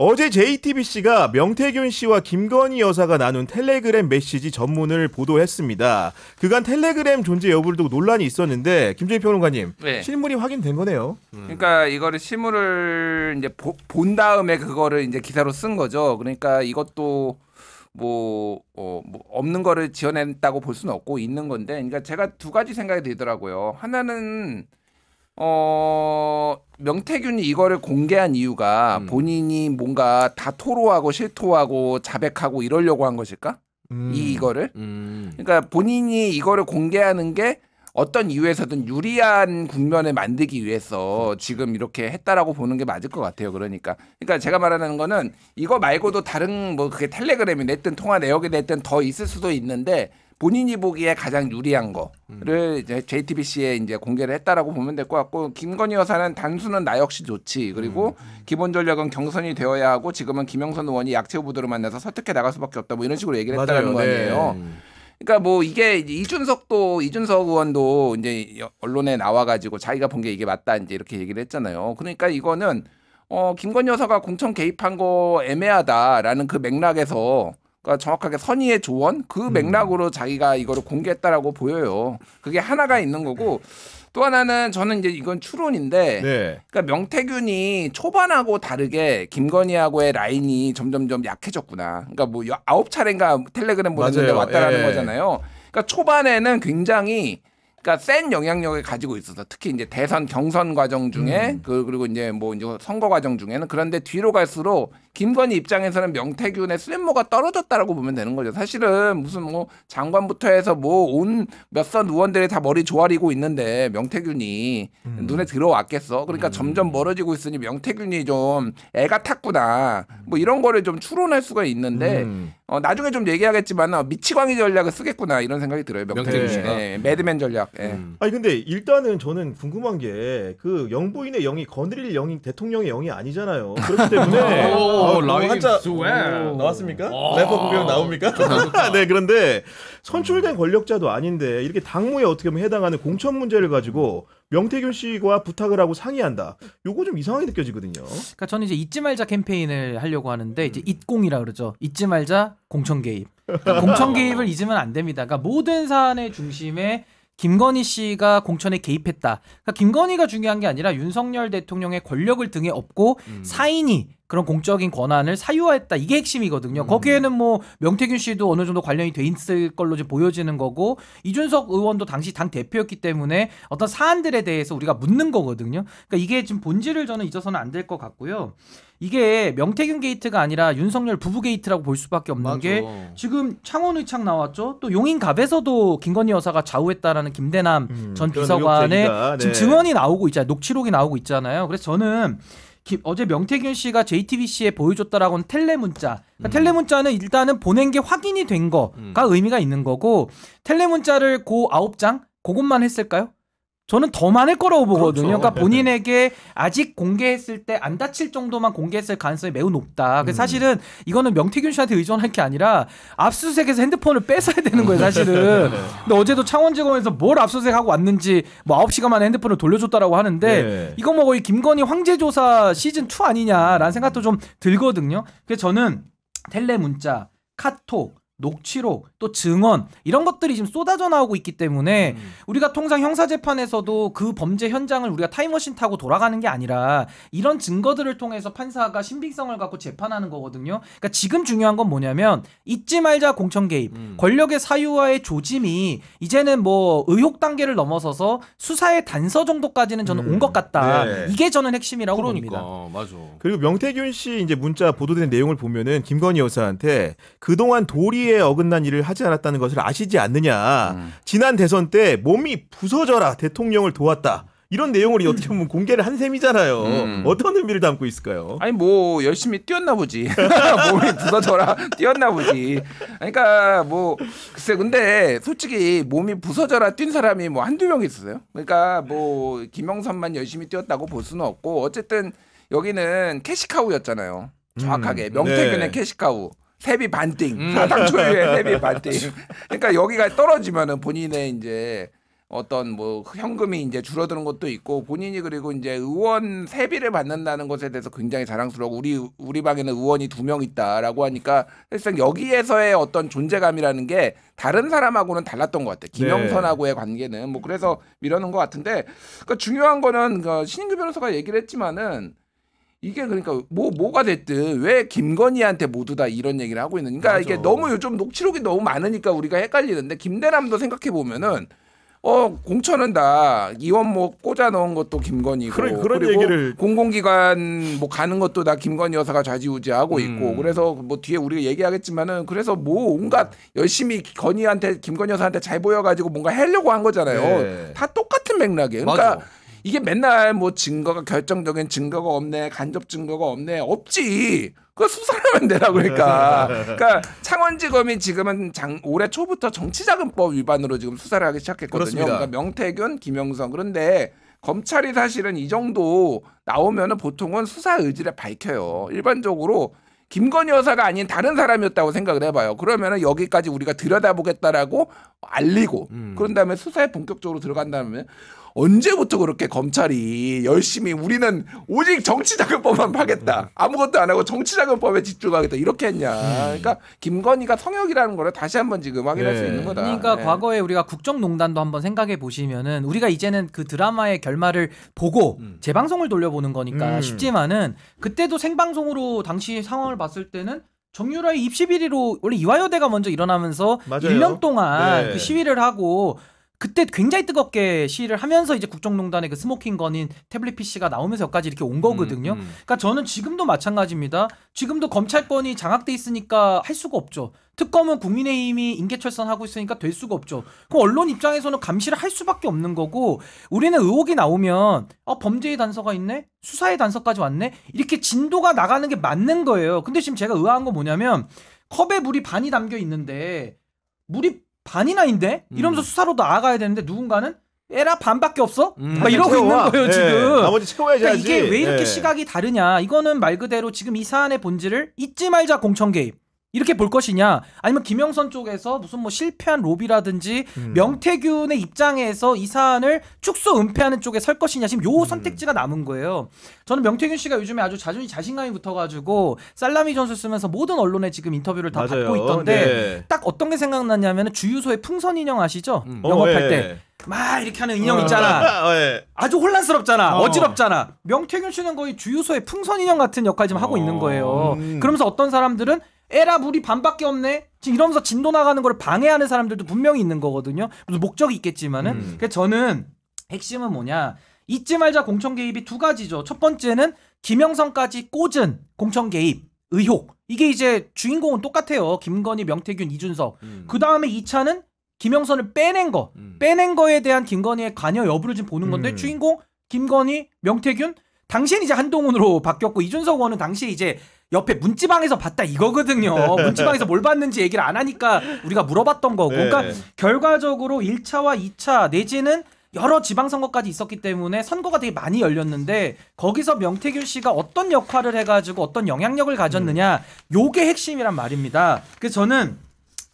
어제 JTBC가 명태균 씨와 김건희 여사가 나눈 텔레그램 메시지 전문을 보도했습니다. 그간 텔레그램 존재 여부를 두고 논란이 있었는데 김재희 평론가님 네. 실물이 확인된 거네요. 음. 그러니까 이거를 실물을 이제 보, 본 다음에 그거를 이제 기사로 쓴 거죠. 그러니까 이것도 뭐, 어, 뭐 없는 거를 지어냈다고 볼 수는 없고 있는 건데, 그러니까 제가 두 가지 생각이 들더라고요. 하나는 어 명태균이 이거를 공개한 이유가 음. 본인이 뭔가 다 토로하고 실토하고 자백하고 이러려고 한 것일까? 음. 이 이거를. 음. 그러니까 본인이 이거를 공개하는 게 어떤 이유에서든 유리한 국면을 만들기 위해서 그렇죠. 지금 이렇게 했다라고 보는 게 맞을 것 같아요. 그러니까. 그러니까 제가 말하는 거는 이거 말고도 다른 뭐 그게 텔레그램이 냈든 통화 내역이 냈든 더 있을 수도 있는데 본인이 보기에 가장 유리한 거를 음. 이제 JTBC에 이제 공개를 했다라고 보면 될 것 같고 김건희 여사는 단수는 나 역시 좋지 그리고 음. 기본 전략은 경선이 되어야 하고 지금은 김영선 의원이 약체 후보들을 만나서 설득해 나갈 수밖에 없다 뭐 이런 식으로 얘기를 했다는 거 네. 아니에요. 네. 그러니까 뭐 이게 이준석도 이준석 의원도 이제 언론에 나와가지고 자기가 본 게 이게 맞다 이제 이렇게 얘기를 했잖아요. 그러니까 이거는 어 김건희 여사가 공천 개입한 거 애매하다라는 그 맥락에서 그러니까 정확하게 선의의 조언 그 음. 맥락으로 음. 자기가 이거를 공개했다라고 보여요. 그게 하나가 있는 거고 또 하나는 저는 이제 이건 추론인데 네. 그러니까 명태균이 초반하고 다르게 김건희하고의 라인이 점점점 약해졌구나. 그러니까 뭐 아홉 차례인가 텔레그램 보냈는데 왔다라는 예. 거잖아요. 그러니까 초반에는 굉장히 그러니까 센 영향력을 가지고 있어서 특히 이제 대선 경선 과정 중에 음. 그 그리고 이제 뭐 이제 선거 과정 중에는 그런데 뒤로 갈수록 김건희 입장에서는 명태균의 쓸모가 떨어졌다라고 보면 되는 거죠. 사실은 무슨 뭐 장관부터 해서 뭐 온 몇선 의원들이 다 머리 조아리고 있는데 명태균이 음. 눈에 들어왔겠어. 그러니까 음. 점점 멀어지고 있으니 명태균이 좀 애가 탔구나. 뭐 이런 거를 좀 추론할 수가 있는데 음. 어, 나중에 좀 얘기하겠지만 어, 미치광이 전략을 쓰겠구나 이런 생각이 들어요. 명태균 씨가 예, 예, 매드맨 전략. 예. 음. 아니 근데 일단은 저는 궁금한 게 그 영부인의 영이 건드릴 영이 대통령의 영이 아니잖아요. 그렇기 때문에 네. 어, 어, 어, 라임 한웨 나왔습니까? 어. 래퍼 구경 나옵니까? 네, 그런데 선출된 권력자도 아닌데 이렇게 당무에 어떻게 보면 해당하는 공천 문제를 가지고 명태균 씨와 부탁을 하고 상의한다. 요거 좀 이상하게 느껴지거든요. 그러니까 저는 이제 잊지 말자 캠페인을 하려고 하는데 이제 잊공이라 그러죠. 잊지 말자 공천 개입. 그러니까 공천 개입을 잊으면 안 됩니다. 그러니까 모든 사안의 중심에 김건희 씨가 공천에 개입했다. 그러니까 김건희가 중요한 게 아니라 윤석열 대통령의 권력을 등에 업고 음. 사인이 그런 공적인 권한을 사유화했다 이게 핵심이거든요. 음. 거기에는 뭐 명태균 씨도 어느 정도 관련이 돼 있을 걸로 이 보여지는 거고 이준석 의원도 당시 당 대표였기 때문에 어떤 사안들에 대해서 우리가 묻는 거거든요. 그러니까 이게 지금 본질을 저는 잊어서는 안 될 것 같고요. 이게 명태균 게이트가 아니라 윤석열 부부 게이트라고 볼 수밖에 없는 맞아. 게 지금 창원의창 나왔죠. 또 용인갑에서도 김건희 여사가 좌우했다라는 김대남 음, 전 비서관의 지금 네. 증언이 나오고 있잖아요. 녹취록이 나오고 있잖아요. 그래서 저는 기, 어제 명태균 씨가 JTBC에 보여줬다라고는 텔레 문자. 그러니까 음. 텔레 문자는 일단은 보낸 게 확인이 된 거가 음. 의미가 있는 거고 텔레 문자를 고 아홉 장 그것만 했을까요? 저는 더 많을 거라고 그렇죠. 보거든요. 그렇죠. 그러니까 네, 네. 본인에게 아직 공개했을 때 안 다칠 정도만 공개했을 가능성이 매우 높다. 그 음. 사실은 이거는 명태균 씨한테 의존할 게 아니라 압수수색에서 핸드폰을 뺏어야 되는 거예요, 사실은. 네, 근데 어제도 창원지검에서 뭘 압수수색하고 왔는지 뭐 9시간 만에 핸드폰을 돌려줬다라고 하는데 네. 이거 뭐 거의 김건희 황제조사 시즌2 아니냐라는 생각도 좀 들거든요. 그래서 저는 텔레 문자, 카톡, 녹취록 또 증언 이런 것들이 지금 쏟아져 나오고 있기 때문에 음. 우리가 통상 형사 재판에서도 그 범죄 현장을 우리가 타임머신 타고 돌아가는 게 아니라 이런 증거들을 통해서 판사가 신빙성을 갖고 재판하는 거거든요. 그러니까 지금 중요한 건 뭐냐면 잊지 말자 공천 개입, 음. 권력의 사유화의 조짐이 이제는 뭐 의혹 단계를 넘어서서 수사의 단서 정도까지는 저는 음. 온것 같다. 네. 이게 저는 핵심이라고 그러니까, 봅니다. 어, 맞아. 그리고 명태균 씨 이제 문자 보도된 내용을 보면은 김건희 여사한테 그동안 도리 윤리에 어긋난 일을 하지 않았다는 것을 아시지 않느냐. 음. 지난 대선 때 몸이 부서져라 대통령을 도왔다. 이런 내용을 어떻게 음. 보면 공개를 한 셈이잖아요. 음. 어떤 의미를 담고 있을까요? 아니 뭐 열심히 뛰었나 보지. 몸이 부서져라 뛰었나 보지. 그러니까 뭐 글쎄 근데 솔직히 몸이 부서져라 뛴 사람이 뭐 한두 명 있었어요. 그러니까 뭐 김영선만 열심히 뛰었다고 볼 수는 없고 어쨌든 여기는 캐시카우였잖아요. 정확하게 음. 명태균의 네. 캐시카우. 세비 반띵 음. 사상초유의 세비 반띵. 그러니까 여기가 떨어지면은 본인의 이제 어떤 뭐 현금이 이제 줄어드는 것도 있고 본인이 그리고 이제 의원 세비를 받는다는 것에 대해서 굉장히 자랑스러워 우리 우리 방에는 의원이 두 명 있다라고 하니까 사실상 여기에서의 어떤 존재감이라는 게 다른 사람하고는 달랐던 것 같아 김영선하고의 네. 관계는 뭐 그래서 밀어는것 같은데 그러니까 중요한 거는 그 신인규 변호사가 얘기를 했지만은 이게 그러니까 뭐 뭐가 됐든 왜 김건희한테 모두 다 이런 얘기를 하고 있는 그러니까 맞아. 이게 너무 요즘 녹취록이 너무 많으니까 우리가 헷갈리는데 김대남도 생각해 보면은 어 공천은 다 이원목 꽂아 넣은 것도 김건희고 그런, 그런 리고 얘기를... 공공기관 뭐 가는 것도 다 김건희 여사가 좌지우지하고 음. 있고 그래서 뭐 뒤에 우리가 얘기하겠지만은 그래서 뭐 온갖 열심히 건희한테 김건희 여사한테 잘 보여가지고 뭔가 하려고 한 거잖아요 네. 다 똑같은 맥락이에요 그러니까 맞아. 이게 맨날 뭐 증거가 결정적인 증거가 없네, 간접 증거가 없네, 없지. 그수사 하면 되라 그러니까. 그러니까 창원지검이 지금은 장, 올해 초부터 정치자금법 위반으로 지금 수사를 하기 시작했거든요. 그니 그러니까 명태균, 김영성 그런데 검찰이 사실은 이 정도 나오면은 보통은 수사 의지를 밝혀요. 일반적으로 김건희 여사가 아닌 다른 사람이었다고 생각을 해봐요. 그러면은 여기까지 우리가 들여다보겠다라고 알리고 음. 그런 다음에 수사에 본격적으로 들어간다면 언제부터 그렇게 검찰이 열심히 우리는 오직 정치자금법만 파겠다 아무것도 안 하고 정치자금법에 집중하겠다. 이렇게 했냐. 음. 그러니까 김건희가 성역이라는 거를 다시 한번 지금 확인할 네. 수 있는 거다. 그러니까 네. 과거에 우리가 국정농단도 한번 생각해 보시면은 우리가 이제는 그 드라마의 결말을 보고 음. 재방송을 돌려보는 거니까 음. 쉽지만은 그때도 생방송으로 당시 상황을 봤을 때는 정유라의 입시 비리로 원래 이화여대가 먼저 일어나면서 맞아요. 1년 동안 네. 그 시위를 하고 그때 굉장히 뜨겁게 시위를 하면서 이제 국정농단의 그 스모킹 건인 태블릿 PC가 나오면서까지 이렇게 온 음, 거거든요. 음, 음. 그러니까 저는 지금도 마찬가지입니다. 지금도 검찰권이 장악돼 있으니까 할 수가 없죠. 특검은 국민의힘이 인계철선하고 있으니까 될 수가 없죠. 그럼 언론 입장에서는 감시를 할 수밖에 없는 거고 우리는 의혹이 나오면 어, 범죄의 단서가 있네? 수사의 단서까지 왔네? 이렇게 진도가 나가는 게 맞는 거예요. 근데 지금 제가 의아한 건 뭐냐면 컵에 물이 반이 담겨 있는데 물이 반이나인데 이러면서 음. 수사로도 나가야 아 되는데 누군가는 에라 반밖에 없어? 음. 막 그렇죠. 이러고 채워와. 있는 예, 거예요 네. 지금. 나머지 채워야지. 그러니까 이게 왜 이렇게 네. 시각이 다르냐? 이거는 말 그대로 지금 이 사안의 본질을 잊지 말자 공천 개입. 이렇게 볼 것이냐 아니면 김영선 쪽에서 무슨 뭐 실패한 로비라든지 음. 명태균의 입장에서 이 사안을 축소 은폐하는 쪽에 설 것이냐 지금 요 음. 선택지가 남은 거예요. 저는 명태균 씨가 요즘에 아주 자존심 자신감이 붙어가지고 살라미 전술 쓰면서 모든 언론에 지금 인터뷰를 다 맞아요. 받고 있던데 네. 딱 어떤 게 생각났냐면 주유소에 풍선 인형 아시죠? 음. 어, 영업할 어, 때. 막 이렇게 하는 인형 어. 있잖아. 어, 예. 아주 혼란스럽잖아. 어. 지럽잖아 명태균 씨는 거의 주유소의 풍선 인형 같은 역할 지금 하고 있는 어. 거예요. 음. 그러면서 어떤 사람들은 에라 물이 반밖에 없네. 지금 이러면서 진도 나가는 걸 방해하는 사람들도 분명히 있는 거거든요. 무슨 목적이 있겠지만은. 음. 그래서 저는 핵심은 뭐냐. 잊지 말자 공천 개입이 두 가지죠. 첫 번째는 김영선까지 꽂은 공천 개입 의혹. 이게 이제 주인공은 똑같아요. 김건희, 명태균, 이준석. 음. 그 다음에 2차는 김영선을 빼낸 거. 음. 빼낸 거에 대한 김건희의 관여 여부를 지금 보는 건데 음. 주인공 김건희, 명태균 당신엔 이제 한동훈으로 바뀌었고 이준석 의원은 당시 이제 옆에 문지방에서 봤다 이거거든요. 네. 문지방에서 뭘 봤는지 얘기를 안 하니까 우리가 물어봤던 거고. 네. 그러니까 결과적으로 1차와 2차 내지는 여러 지방선거까지 있었기 때문에 선거가 되게 많이 열렸는데 거기서 명태균 씨가 어떤 역할을 해가지고 어떤 영향력을 가졌느냐 음. 요게 핵심이란 말입니다. 그래서 저는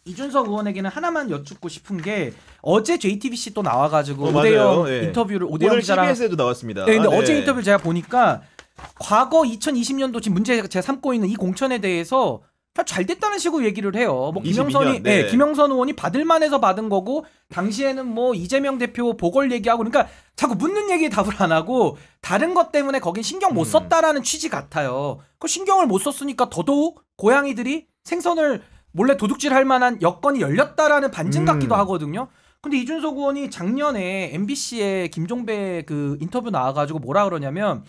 이준석 의원에게는 하나만 여쭙고 싶은 게 어제 JTBC 또 나와가지고 어, 오대영 네. 인터뷰를 오대영 기자랑 CBS에도 나왔습니다. 네, 근데 아, 네. 어제 인터뷰 제가 보니까 과거 2020년도 지금 문제 제가 삼고 있는 이 공천에 대해서 잘 됐다는 식으로 얘기를 해요. 뭐 김영선이 네. 네, 김영선 의원이 받을 만해서 받은 거고 당시에는 뭐 이재명 대표 보궐 얘기하고 그러니까 자꾸 묻는 얘기 답을 안 하고 다른 것 때문에 거긴 신경 못 음. 썼다라는 음. 취지 같아요. 그 신경을 못 썼으니까 더더욱 고양이들이 생선을 몰래 도둑질할 만한 여건이 열렸다라는 반증 같기도 음. 하거든요. 근데 이준석 의원이 작년에 MBC에 김종배 그 인터뷰 나와가지고 뭐라 그러냐면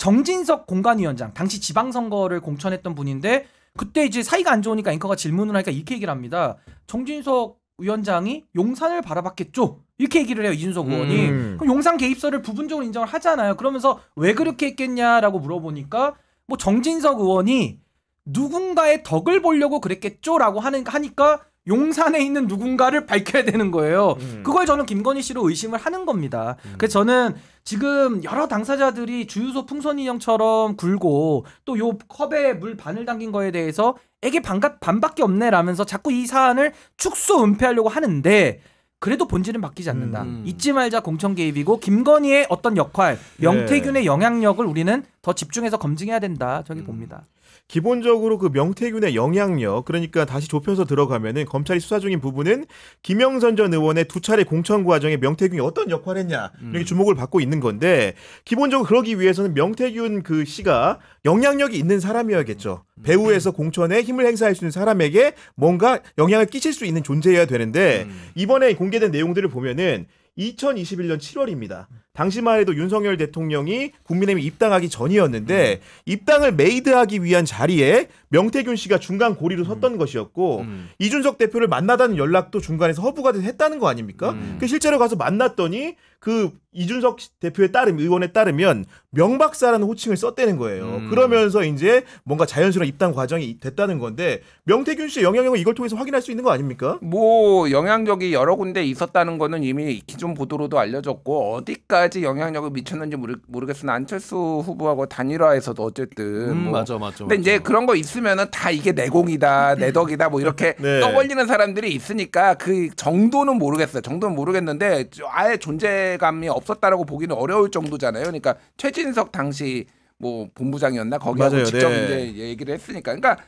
정진석 공간위원장 당시 지방선거를 공천했던 분인데 그때 이제 사이가 안 좋으니까 앵커가 질문을 하니까 이렇게 얘기를 합니다. 정진석 위원장이 용산을 바라봤겠죠. 이렇게 얘기를 해요 이준석 의원이. 음. 그럼 용산 개입설을 부분적으로 인정을 하잖아요. 그러면서 왜 그렇게 했겠냐라고 물어보니까 뭐 정진석 의원이 누군가의 덕을 보려고 그랬겠죠라고 하는 하니까 용산에 있는 누군가를 밝혀야 되는 거예요. 음. 그걸 저는 김건희 씨로 의심을 하는 겁니다. 음. 그래서 저는 지금 여러 당사자들이 주유소 풍선 인형처럼 굴고 또 요 컵에 물 반을 담긴 거에 대해서 애기 반갑 반밖에 없네라면서 자꾸 이 사안을 축소 은폐하려고 하는데 그래도 본질은 바뀌지 않는다. 음. 잊지 말자 공천 개입이고 김건희의 어떤 역할, 예. 명태균의 영향력을 우리는 더 집중해서 검증해야 된다. 저기 음. 봅니다. 기본적으로 그 명태균의 영향력 그러니까 다시 좁혀서 들어가면은 검찰이 수사 중인 부분은 김영선 전 의원의 두 차례 공천 과정에 명태균이 어떤 역할을 했냐 음. 이렇게 주목을 받고 있는 건데 기본적으로 그러기 위해서는 명태균 그 씨가 영향력이 있는 사람이어야겠죠. 음. 배우에서 음. 공천에 힘을 행사할 수 있는 사람에게 뭔가 영향을 끼칠 수 있는 존재여야 되는데 이번에 공개된 내용들을 보면은 2021년 7월입니다. 당시만 해도 윤석열 대통령이 국민의힘 입당하기 전이었는데 음. 입당을 메이드하기 위한 자리에 명태균 씨가 중간 고리로 섰던 음. 것이었고 음. 이준석 대표를 만나다는 연락도 중간에서 허브가 했다는 거 아닙니까? 음. 그 실제로 가서 만났더니 그 이준석 대표의 따름 의원에 따르면 명박사라는 호칭을 썼다는 거예요. 음. 그러면서 이제 뭔가 자연스러운 입당 과정이 됐다는 건데 명태균 씨의 영향력을 이걸 통해서 확인할 수 있는 거 아닙니까? 뭐 영향력이 여러 군데 있었다는 거는 이미 기존 보도로도 알려졌고 어디까 어디까지 영향력을 미쳤는지 모르, 모르겠으나 안철수 후보하고 단일화에서도 어쨌든 음, 뭐. 맞아 맞아. 근데 맞아. 이제 그런 거 있으면은 다 이게 내 공이다 내 덕이다 뭐 이렇게 네. 떠벌리는 사람들이 있으니까 그 정도는 모르겠어요. 정도는 모르겠는데 아예 존재감이 없었다라고 보기는 어려울 정도잖아요. 그러니까 최진석 당시 뭐 본부장이었나 거기하고 네. 직접 네. 이제 얘기를 했으니까 그러니까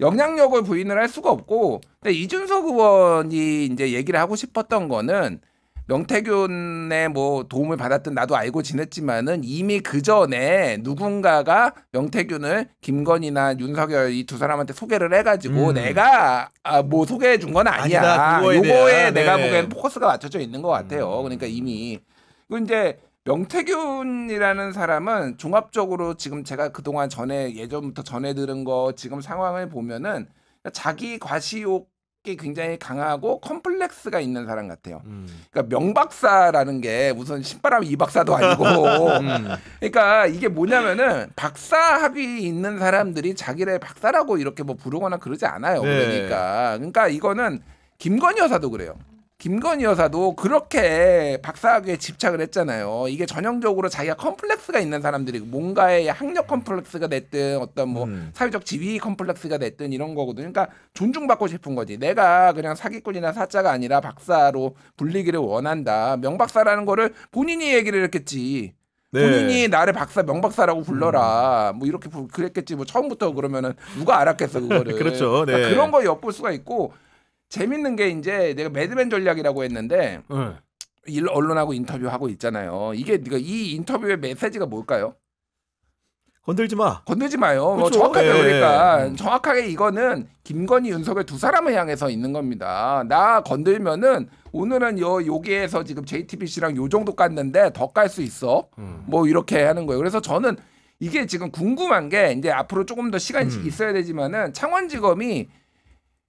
영향력을 부인을 할 수가 없고 근데 이준석 의원이 이제 얘기를 하고 싶었던 거는 명태균의 뭐 도움을 받았든 나도 알고 지냈지만은 이미 그 전에 누군가가 명태균을 김건희나 윤석열 이 두 사람한테 소개를 해가지고 음. 내가 아, 뭐 소개해 준 건 아니야. 요거에 대 내가 네. 보기엔 포커스가 맞춰져 있는 것 같아요. 음. 그러니까 이미 그 이제 명태균이라는 사람은 종합적으로 지금 제가 그동안 전에 예전부터 전해 들은 거 지금 상황을 보면은 자기 과시욕 게 굉장히 강하고 컴플렉스가 있는 사람 같아요. 음. 그러니까 명박사라는 게 우선 신바람 이박사도 아니고, 음. 그러니까 이게 뭐냐면은 박사 학위 있는 사람들이 자기를 박사라고 이렇게 뭐 부르거나 그러지 않아요. 네. 그러니까, 그러니까 이거는 김건희 여사도 그래요. 김건희 여사도 그렇게 박사학위에 집착을 했잖아요. 이게 전형적으로 자기가 컴플렉스가 있는 사람들이 뭔가의 학력 컴플렉스가 됐든 어떤 뭐 음. 사회적 지위 컴플렉스가 됐든 이런 거거든요. 그러니까 존중받고 싶은 거지. 내가 그냥 사기꾼이나 사자가 아니라 박사로 불리기를 원한다. 명박사라는 거를 본인이 얘기를 했겠지. 네. 본인이 나를 박사 명박사라고 불러라 음. 뭐 이렇게 그랬겠지 뭐 처음부터 그러면은 누가 알았겠어 그거를 그렇죠 네. 그러니까 그런 거 엿볼 수가 있고 재밌는 게 이제 내가 매드맨 전략이라고 했는데 네. 일 언론하고 인터뷰하고 있잖아요. 이게 니까이 인터뷰의 메시지가 뭘까요? 건들지 마. 건들지 마요. 뭐 그렇죠? 뭐 정확하게 예. 예. 그러니까 음. 정확하게 이거는 김건희 윤석열 두 사람을 향해서 있는 겁니다. 나 건들면은 오늘은 요 여기에서 지금 JTBC랑 요 정도 깠는데 더 깔 수 있어. 음. 뭐 이렇게 하는 거예요. 그래서 저는 이게 지금 궁금한 게 이제 앞으로 조금 더 시간이 음. 있어야 되지만은 창원지검이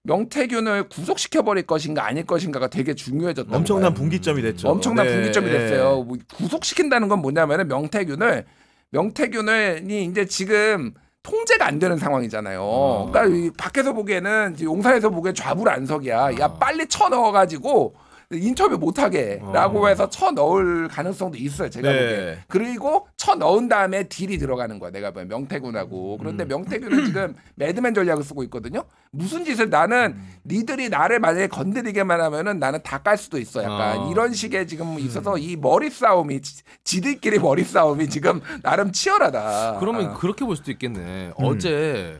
명태균을 구속시켜 버릴 것인가 아닐 것인가가 되게 중요해졌다. 엄청난 거예요. 분기점이 됐죠. 엄청난 네, 분기점이 네. 됐어요. 뭐 구속시킨다는 건 뭐냐면은 명태균을 명태균이 이제 지금 통제가 안 되는 상황이잖아요. 어. 그러니까 밖에서 보기에는 용산에서 보기에 좌불안석이야. 야 빨리 쳐넣어가지고 인터뷰 못하게라고 어. 해서 쳐 넣을 가능성도 있어요. 제가 네. 보기에. 그리고 쳐 넣은 다음에 딜이 들어가는 거야. 내가 보면 명태군하고 음. 그런데 음. 명태균은 지금 매드맨 전략을 쓰고 있거든요. 무슨 짓을 나는 음. 니들이 나를 만약에 건드리게만 하면은 나는 다 깔 수도 있어. 약간 어. 이런 식의 지금 있어서 음. 이 머리 싸움이 지들끼리 머리 싸움이 지금 나름 치열하다. 그러면 아. 그렇게 볼 수도 있겠네. 음. 어제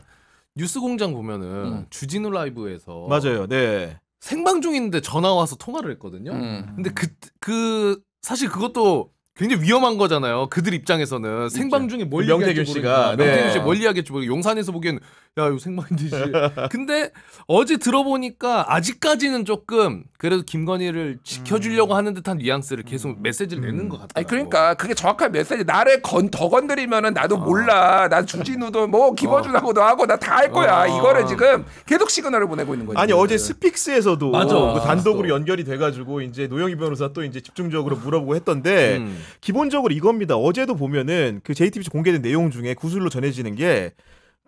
뉴스공장 보면은 음. 주진우 라이브에서 맞아요. 네. 생방 중인데 전화 와서 통화를 했거든요. 음. 근데 그, 그, 사실 그것도 굉장히 위험한 거잖아요. 그들 입장에서는 그렇죠. 생방 중에 뭘그 명태균 씨가 네. 명태균 씨 멀리 하겠지 모 용산에서 보기엔 야, 이거 생방이지. 인 근데 어제 들어보니까 아직까지는 조금 그래도 김건희를 지켜주려고 음. 하는 듯한 뉘앙스를 계속 음. 메시지를 내는 것 같아요. 그러니까 그게 정확한 메시지. 나를 건더 건드리면은 나도 어. 몰라. 난 주진우도 뭐 아. 김어준하고도 하고 나 다 할 거야. 어. 이거를 지금 계속 시그널을 보내고 있는 거지. 아니 어제 스픽스에서도 맞아. 그 단독으로 연결이 돼가지고 이제 노영희 변호사 또 이제 집중적으로 물어보고 했던데. 음. 기본적으로 이겁니다. 어제도 보면은 그 JTBC 공개된 내용 중에 구슬로 전해지는 게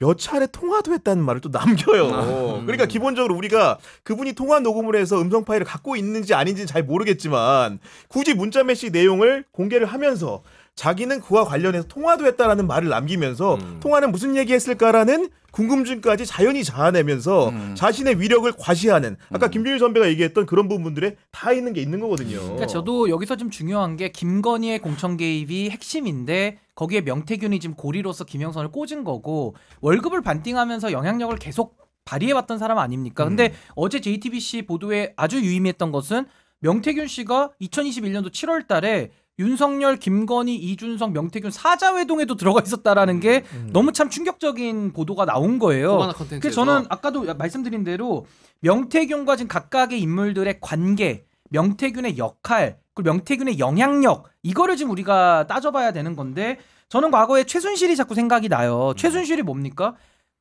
몇 차례 통화도 했다는 말을 또 남겨요. 아, 음. 그러니까 기본적으로 우리가 그분이 통화 녹음을 해서 음성 파일을 갖고 있는지 아닌지는 잘 모르겠지만 굳이 문자 메시지 내용을 공개를 하면서 자기는 그와 관련해서 통화도 했다라는 말을 남기면서 음. 통화는 무슨 얘기했을까라는 궁금증까지 자연히 자아내면서 음. 자신의 위력을 과시하는 아까 음. 김준일 선배가 얘기했던 그런 부분들에 다 있는 게 있는 거거든요. 음. 그러니까 저도 여기서 좀 중요한 게 김건희의 공천 개입이 핵심인데 거기에 명태균이 지금 고리로서 김영선을 꽂은 거고 월급을 반띵하면서 영향력을 계속 발휘해왔던 사람 아닙니까? 근데 음. 어제 JTBC 보도에 아주 유의미했던 것은 명태균 씨가 2021년도 7월 달에 윤석열, 김건희, 이준석, 명태균 사자회동에도 들어가 있었다라는 게 음, 음. 너무 참 충격적인 보도가 나온 거예요. 그래서 저는 아까도 말씀드린 대로 명태균과 지금 각각의 인물들의 관계, 명태균의 역할, 그리고 명태균의 영향력 이거를 지금 우리가 따져봐야 되는 건데 저는 과거에 최순실이 자꾸 생각이 나요. 음. 최순실이 뭡니까?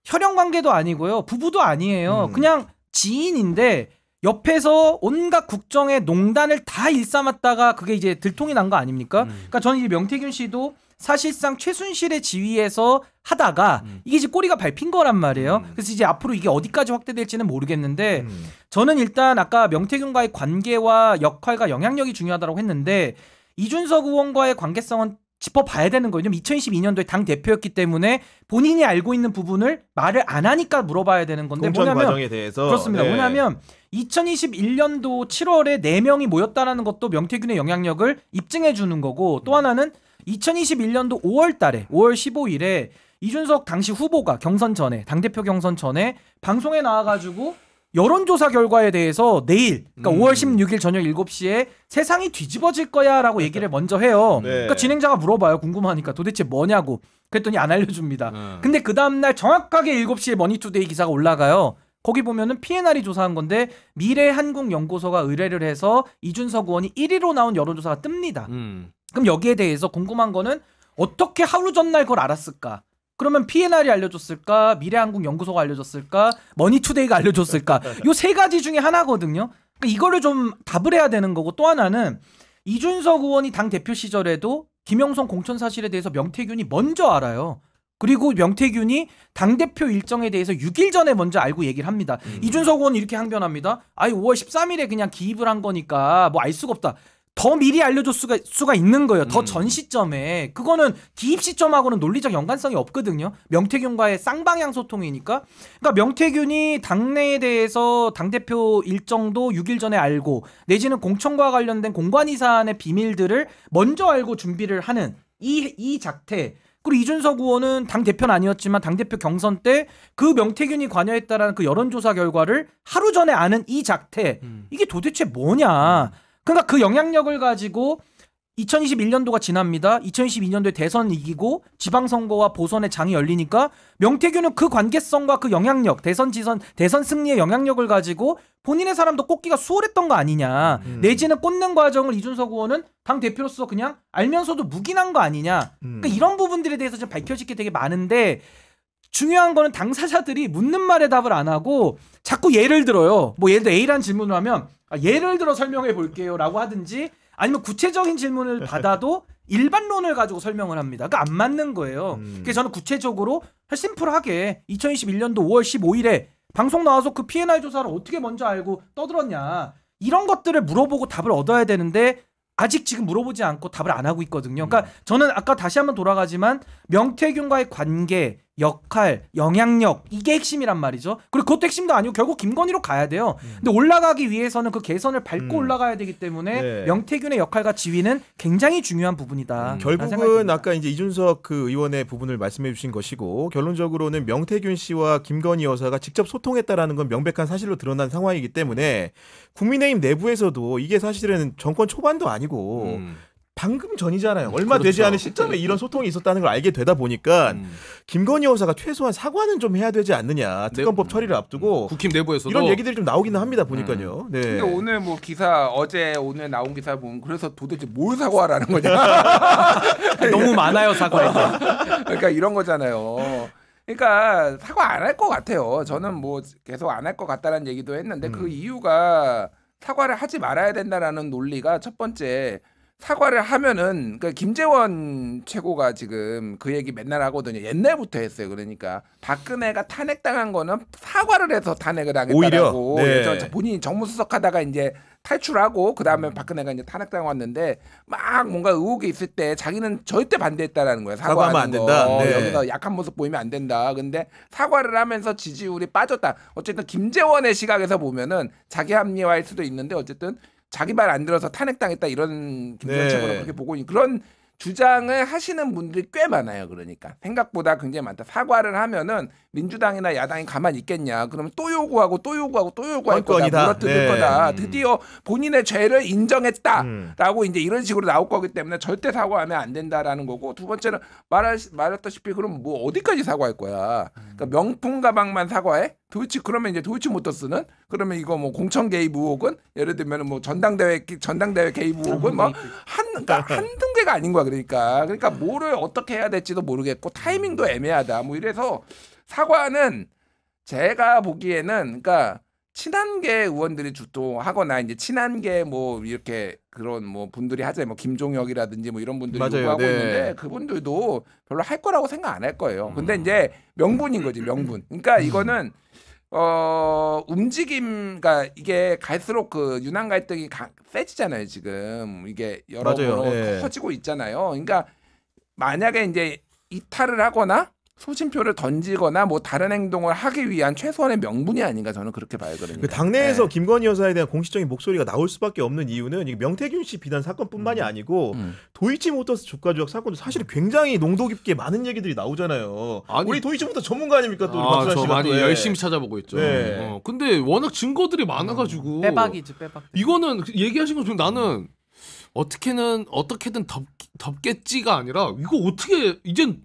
혈연 관계도 아니고요, 부부도 아니에요. 음. 그냥 지인인데 옆에서 온갖 국정의 농단을 다 일삼았다가 그게 이제 들통이 난 거 아닙니까? 음. 그러니까 저는 이제 명태균 씨도 사실상 최순실의 지위에서 하다가 음. 이게 이제 꼬리가 밟힌 거란 말이에요. 음. 그래서 이제 앞으로 이게 어디까지 확대될지는 모르겠는데 음. 저는 일단 아까 명태균과의 관계와 역할과 영향력이 중요하다고 했는데 이준석 의원과의 관계성은 짚어봐야 되는 거예요. 2022년도에 당 대표였기 때문에 본인이 알고 있는 부분을 말을 안 하니까 물어봐야 되는 건데 공천 뭐냐면 과정에 대해서 그렇습니다. 네. 뭐냐면 2021년도 7월에 4명이 모였다라는 것도 명태균의 영향력을 입증해 주는 거고 또 하나는 2021년도 5월 달에 5월 15일에 이준석 당시 후보가 경선 전에 당대표 경선 전에 방송에 나와 가지고 여론조사 결과에 대해서 내일 그러니까 음. 5월 16일 저녁 7시에 세상이 뒤집어질 거야라고 네. 얘기를 먼저 해요. 네. 그러니까 진행자가 물어봐요. 궁금하니까 도대체 뭐냐고. 그랬더니 안 알려줍니다. 음. 근데 그 다음날 정확하게 7시에 머니투데이 기사가 올라가요. 거기 보면은 PNR이 조사한 건데 미래한국연구소가 의뢰를 해서 이준석 의원이 1위로 나온 여론조사가 뜹니다. 음. 그럼 여기에 대해서 궁금한 거는 어떻게 하루 전날 그걸 알았을까? 그러면 PNR이 알려줬을까? 미래한국연구소가 알려줬을까? 머니투데이가 알려줬을까? 요 세 가지 중에 하나거든요. 그러니까 이거를 좀 답을 해야 되는 거고 또 하나는 이준석 의원이 당 대표 시절에도 김영선 공천 사실에 대해서 명태균이 먼저 알아요. 그리고 명태균이 당대표 일정에 대해서 6일 전에 먼저 알고 얘기를 합니다. 음. 이준석 의원 이렇게 항변합니다. 아니 5월 13일에 그냥 기입을 한 거니까 뭐 알 수가 없다. 더 미리 알려줄 수가, 수가 있는 거예요. 더전 음. 시점에. 그거는 기입 시점하고는 논리적 연관성이 없거든요. 명태균과의 쌍방향 소통이니까. 그러니까 명태균이 당내에 대해서 당대표 일정도 6일 전에 알고, 내지는 공천과 관련된 공관이사안의 비밀들을 먼저 알고 준비를 하는 이, 이 작태. 그리고 이준석 의원은 당 대표는 아니었지만 당 대표 경선 때 그 명태균이 관여했다라는 그 여론조사 결과를 하루 전에 아는 이 작태 음. 이게 도대체 뭐냐? 그러니까 그 영향력을 가지고 2021년도가 지납니다. 2022년도에 대선 이기고 지방선거와 보선의 장이 열리니까 명태균은 그 관계성과 그 영향력, 대선 지선, 대선 승리의 영향력을 가지고 본인의 사람도 꽂기가 수월했던 거 아니냐. 음. 내지는 꽂는 과정을 이준석 의원은 당 대표로서 그냥 알면서도 묵인한 거 아니냐. 그러니까 음. 그러니까 이런 부분들에 대해서 지 밝혀질 게 되게 많은데 중요한 거는 당사자들이 묻는 말에 답을 안 하고 자꾸 예를 들어요. 뭐 예를 들어 A라는 질문을 하면 아, 예를 들어 설명해 볼게요라고 하든지 아니면 구체적인 질문을 받아도 일반론을 가지고 설명을 합니다. 그러니까 안 맞는 거예요. 음. 그래서 저는 구체적으로 심플하게 2021년도 5월 15일에 방송 나와서 그 P&I 조사를 어떻게 먼저 알고 떠들었냐 이런 것들을 물어보고 답을 얻어야 되는데 아직 지금 물어보지 않고 답을 안 하고 있거든요. 그러니까 음. 저는 아까 다시 한번 돌아가지만 명태균과의 관계 역할, 영향력 이게 핵심이란 말이죠. 그리고 그것도 핵심도 아니고 결국 김건희로 가야 돼요. 음. 근데 올라가기 위해서는 그 개선을 밟고 음. 올라가야 되기 때문에 네. 명태균의 역할과 지위는 굉장히 중요한 부분이다. 음. 결국은 아까 이제 이준석 그 의원의 부분을 말씀해 주신 것이고 결론적으로는 명태균 씨와 김건희 여사가 직접 소통했다라는 건 명백한 사실로 드러난 상황이기 때문에 국민의힘 내부에서도 이게 사실은 정권 초반도 아니고 음. 방금 전이잖아요. 얼마 그렇죠. 되지 않은 시점에 그렇죠. 이런 소통이 있었다는 걸 알게 되다 보니까 음. 김건희 여사가 최소한 사과는 좀 해야 되지 않느냐. 네. 특검법 네. 처리를 앞두고 음. 국힘 내부에서 이런 얘기들이 좀 나오기는 합니다. 보니까요. 음. 네. 근데 오늘 뭐 기사 어제 오늘 나온 기사 보면 그래서 도대체 뭘 사과하라는 거냐. 너무 많아요 사과가. 그러니까 이런 거잖아요. 그러니까 사과 안 할 것 같아요. 저는 뭐 계속 안 할 것 같다는 라 얘기도 했는데 그 음. 그 이유가 사과를 하지 말아야 된다라는 논리가 첫 번째 사과를 하면은 그니까 김재원 최고가 지금 그 얘기 맨날 하거든요. 옛날부터 했어요. 그러니까 박근혜가 탄핵당한 거는 사과를 해서 탄핵을 당했다고 예, 네. 예전 본인이 정무수석하다가 이제 탈출하고 그 다음에 음. 박근혜가 이제 탄핵당 왔는데 막 뭔가 의혹이 있을 때 자기는 절대 반대했다라는 거예요. 사과하면 안 된다. 어, 네. 여기서 약한 모습 보이면 안 된다. 근데 사과를 하면서 지지율이 빠졌다. 어쨌든 김재원의 시각에서 보면은 자기 합리화일 수도 있는데 어쨌든 자기 말 안 들어서 탄핵당했다 이런 김기현 측으로 네. 그렇게 보고 있는 그런 주장을 하시는 분들이 꽤 많아요. 그러니까 생각보다 굉장히 많다. 사과를 하면은 민주당이나 야당이 가만히 있겠냐? 그러면 또 요구하고 또 요구하고 또 요구할 거다. 물어뜯을 네. 거다. 음. 드디어 본인의 죄를 인정했다라고 음. 이제 이런 식으로 나올 거기 때문에 절대 사과하면 안 된다라는 거고 두 번째는 말하, 말했다시피 그럼 뭐 어디까지 사과할 거야? 그러니까 명품 가방만 사과해? 도대체 그러면 이제 도대체 못 쓰는 그러면 이거 뭐 공천 개입 의혹은 예를 들면 뭐 전당대회 전당대회 개입 의혹은 뭐 한 그러니까 한두 개가 아닌 거야 그러니까 그러니까 뭐를 어떻게 해야 될지도 모르겠고 타이밍도 애매하다 뭐 이래서 사과는 제가 보기에는 그러니까 친한계 의원들이 주도하거나 이제 친한계 뭐 이렇게 그런 뭐 분들이 하자 뭐 김종혁이라든지 뭐 이런 분들이 맞아요. 요구하고 네. 있는데 그분들도 별로 할 거라고 생각 안 할 거예요. 근데 음. 이제 명분인 거지 명분. 그러니까 음. 이거는 어 움직임 그러니까 이게 갈수록 그 유난 갈등이 가, 세지잖아요 지금 이게 여러 맞번 예. 커지고 있잖아요. 그러니까 만약에 이제 이탈을 하거나 소신표를 던지거나 뭐 다른 행동을 하기 위한 최소한의 명분이 아닌가 저는 그렇게 봐요. 그러니까. 그 당내에서 네. 김건희 여사에 대한 공식적인 목소리가 나올 수밖에 없는 이유는 명태균 씨 비단 사건뿐만이 음. 아니고 음. 도이치모터스 주가 조작 사건도 사실 굉장히 농도 깊게 많은 얘기들이 나오잖아요. 아니, 우리 도이치모터 전문가 아닙니까? 또 우리 아, 수환가 많이 또, 예. 열심히 찾아보고 있죠. 네. 어, 근데 워낙 증거들이 많아가지고 음. 빼박이지 빼박. 이거는 그 얘기하신 것처럼 나는 어떻게는 어떻게든 덮, 덮겠지가 아니라 이거 어떻게 이젠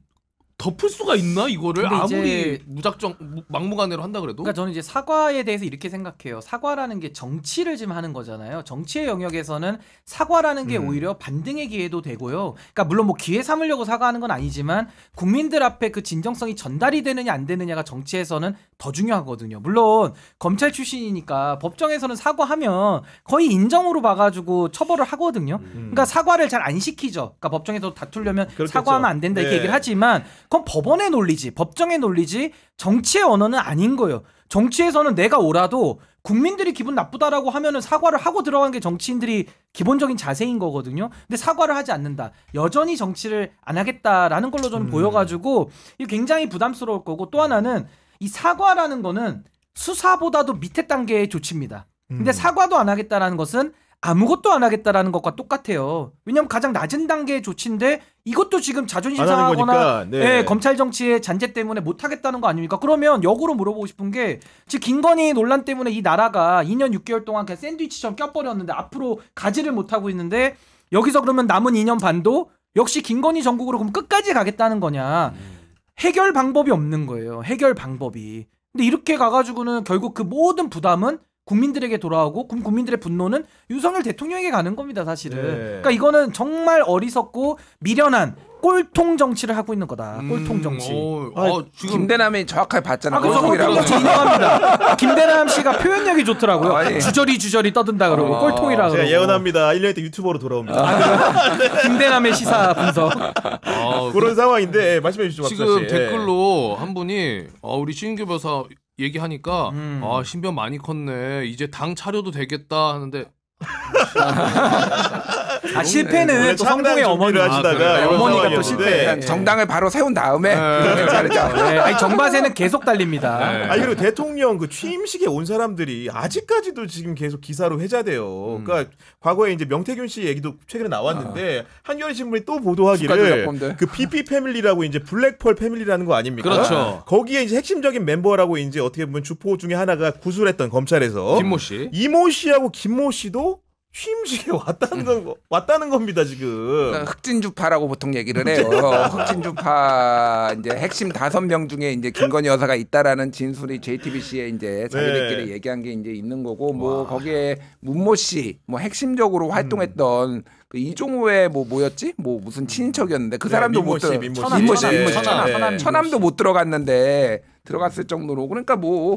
덮을 수가 있나 이거를 아무리 무작정 막무가내로 한다 그래도 그러니까 저는 이제 사과에 대해서 이렇게 생각해요. 사과라는 게 정치를 지금 하는 거잖아요. 정치의 영역에서는 사과라는 게 음. 오히려 반등의 기회도 되고요. 그러니까 물론 뭐 기회 삼으려고 사과하는 건 아니지만 국민들 앞에 그 진정성이 전달이 되느냐 안 되느냐가 정치에서는 더 중요하거든요. 물론 검찰 출신이니까 법정에서는 사과하면 거의 인정으로 봐가지고 처벌을 하거든요. 음. 그러니까 사과를 잘 안 시키죠. 그러니까 법정에서 다투려면 음, 그렇겠죠. 사과하면 안 된다 이렇게 네. 얘기를 하지만 그건 법원의 논리지, 법정의 논리지, 정치의 언어는 아닌 거예요. 정치에서는 내가 오라도 국민들이 기분 나쁘다라고 하면은 사과를 하고 들어간 게 정치인들이 기본적인 자세인 거거든요. 근데 사과를 하지 않는다. 여전히 정치를 안 하겠다라는 걸로 저는 음. 보여가지고 이 굉장히 부담스러울 거고 또 하나는 이 사과라는 거는 수사보다도 밑에 단계의 조치입니다. 근데 음. 사과도 안 하겠다라는 것은 아무것도 안 하겠다라는 것과 똑같아요. 왜냐하면 가장 낮은 단계의 조치인데 이것도 지금 자존심 상하거나 네. 예, 검찰 정치의 잔재 때문에 못 하겠다는 거 아닙니까? 그러면 역으로 물어보고 싶은 게 지금 김건희 논란 때문에 이 나라가 2년 6개월 동안 그냥 샌드위치처럼 껴버렸는데 앞으로 가지를 못하고 있는데 여기서 그러면 남은 2년 반도 역시 김건희 전국으로 그럼 끝까지 가겠다는 거냐? 음. 해결 방법이 없는 거예요. 해결 방법이. 근데 이렇게 가가지고는 결국 그 모든 부담은 국민들에게 돌아오고 그럼 국민들의 분노는 윤석열 대통령에게 가는 겁니다 사실은 네. 그러니까 이거는 정말 어리석고 미련한 꼴통 정치를 하고 있는 거다 음, 꼴통 정치 오, 어, 아, 어, 지금 김대남이 정확하게 봤잖아. 아, 그래서 꼴통이라고 인정합니다 김대남 씨가 표현력이 좋더라고요 아, 예. 주저리 주저리 떠든다 그러고 어, 꼴통이라 제가 그러고 예언합니다. 1년 있다 유튜버로 돌아옵니다. 아, 김대남의 시사 분석 아, 그런 그 상황인데 예, 말씀해 주시죠. 박사 지금 씨. 댓글로 예. 한 분이 아, 우리 신규 변사 얘기하니까 음. 아 신변 많이 컸네 이제 당 차려도 되겠다 하는데 아 실패는 네. 또 성공의 어머니 하시다가 아, 어머니가 또 실패. 네. 네. 정당을 바로 세운 다음에 아니 정바세는 계속 달립니다. 아 그리고 대통령 그 취임식에 온 사람들이 아직까지도 지금 계속 기사로 회자돼요. 음. 그러니까 과거에 이제 명태균 씨 얘기도 최근에 나왔는데 아. 한겨레 신문이 또 보도하기를 그 PP 패밀리라고 이제 블랙펄 패밀리라는 거 아닙니까? 그렇죠. 거기에 이제 핵심적인 멤버라고 이제 어떻게 보면 주포 중에 하나가 구술했던 검찰에서 김모 씨, 이모 씨하고 김모 씨도 취임식에 왔다는 건 왔다는 겁니다 지금. 그러니까 흑진주파라고 보통 얘기를 해요. 흑진주파 이제 핵심 다섯 명 중에 이제 김건희 여사가 있다라는 진술이 JTBC에 이제 자기들끼리 네. 얘기한 게 이제 있는 거고 뭐 와. 거기에 문모 씨뭐 핵심적으로 활동했던 음. 그 이종호의 뭐 뭐였지? 뭐 무슨 친인척이었는데 그 네, 사람도 못 들어. 모 씨, 민모 씨, 천남도 못 들어갔는데 들어갔을 정도로 그러니까 뭐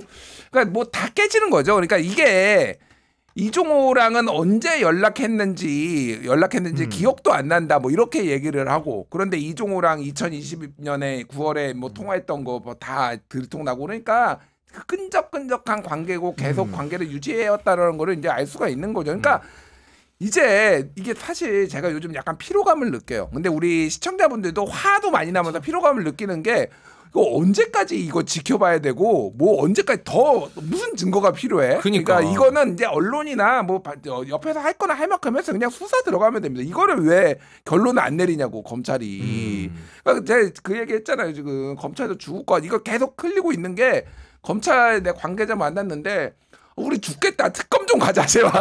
그러니까 뭐 다 깨지는 거죠. 그러니까 이게 이종호랑은 언제 연락했는지 연락했는지 음. 기억도 안 난다 뭐 이렇게 얘기를 하고 그런데 이종호랑 2020년에 9월에 뭐 음. 통화했던 거 뭐 다 들통나고 그러니까 그 끈적끈적한 관계고 계속 음. 관계를 유지해왔다라는 거를 이제 알 수가 있는 거죠. 그러니까 음. 이제 이게 사실 제가 요즘 약간 피로감을 느껴요. 근데 우리 시청자분들도 화도 많이 나면서 피로감을 느끼는 게그 언제까지 이거 지켜봐야 되고 뭐 언제까지 더 무슨 증거가 필요해? 그러니까, 그러니까 이거는 이제 언론이나 뭐 옆에서 할 거나 할 만큼 해서 그냥 수사 들어가면 됩니다. 이거를 왜 결론을 안 내리냐고 검찰이. 음. 그러니까 제가 그 얘기 했잖아요. 지금 검찰도 죽을 거 이거 계속 흘리고 있는 게 검찰 내 관계자 만났는데 우리 죽겠다. 특검 좀 가자, 제발.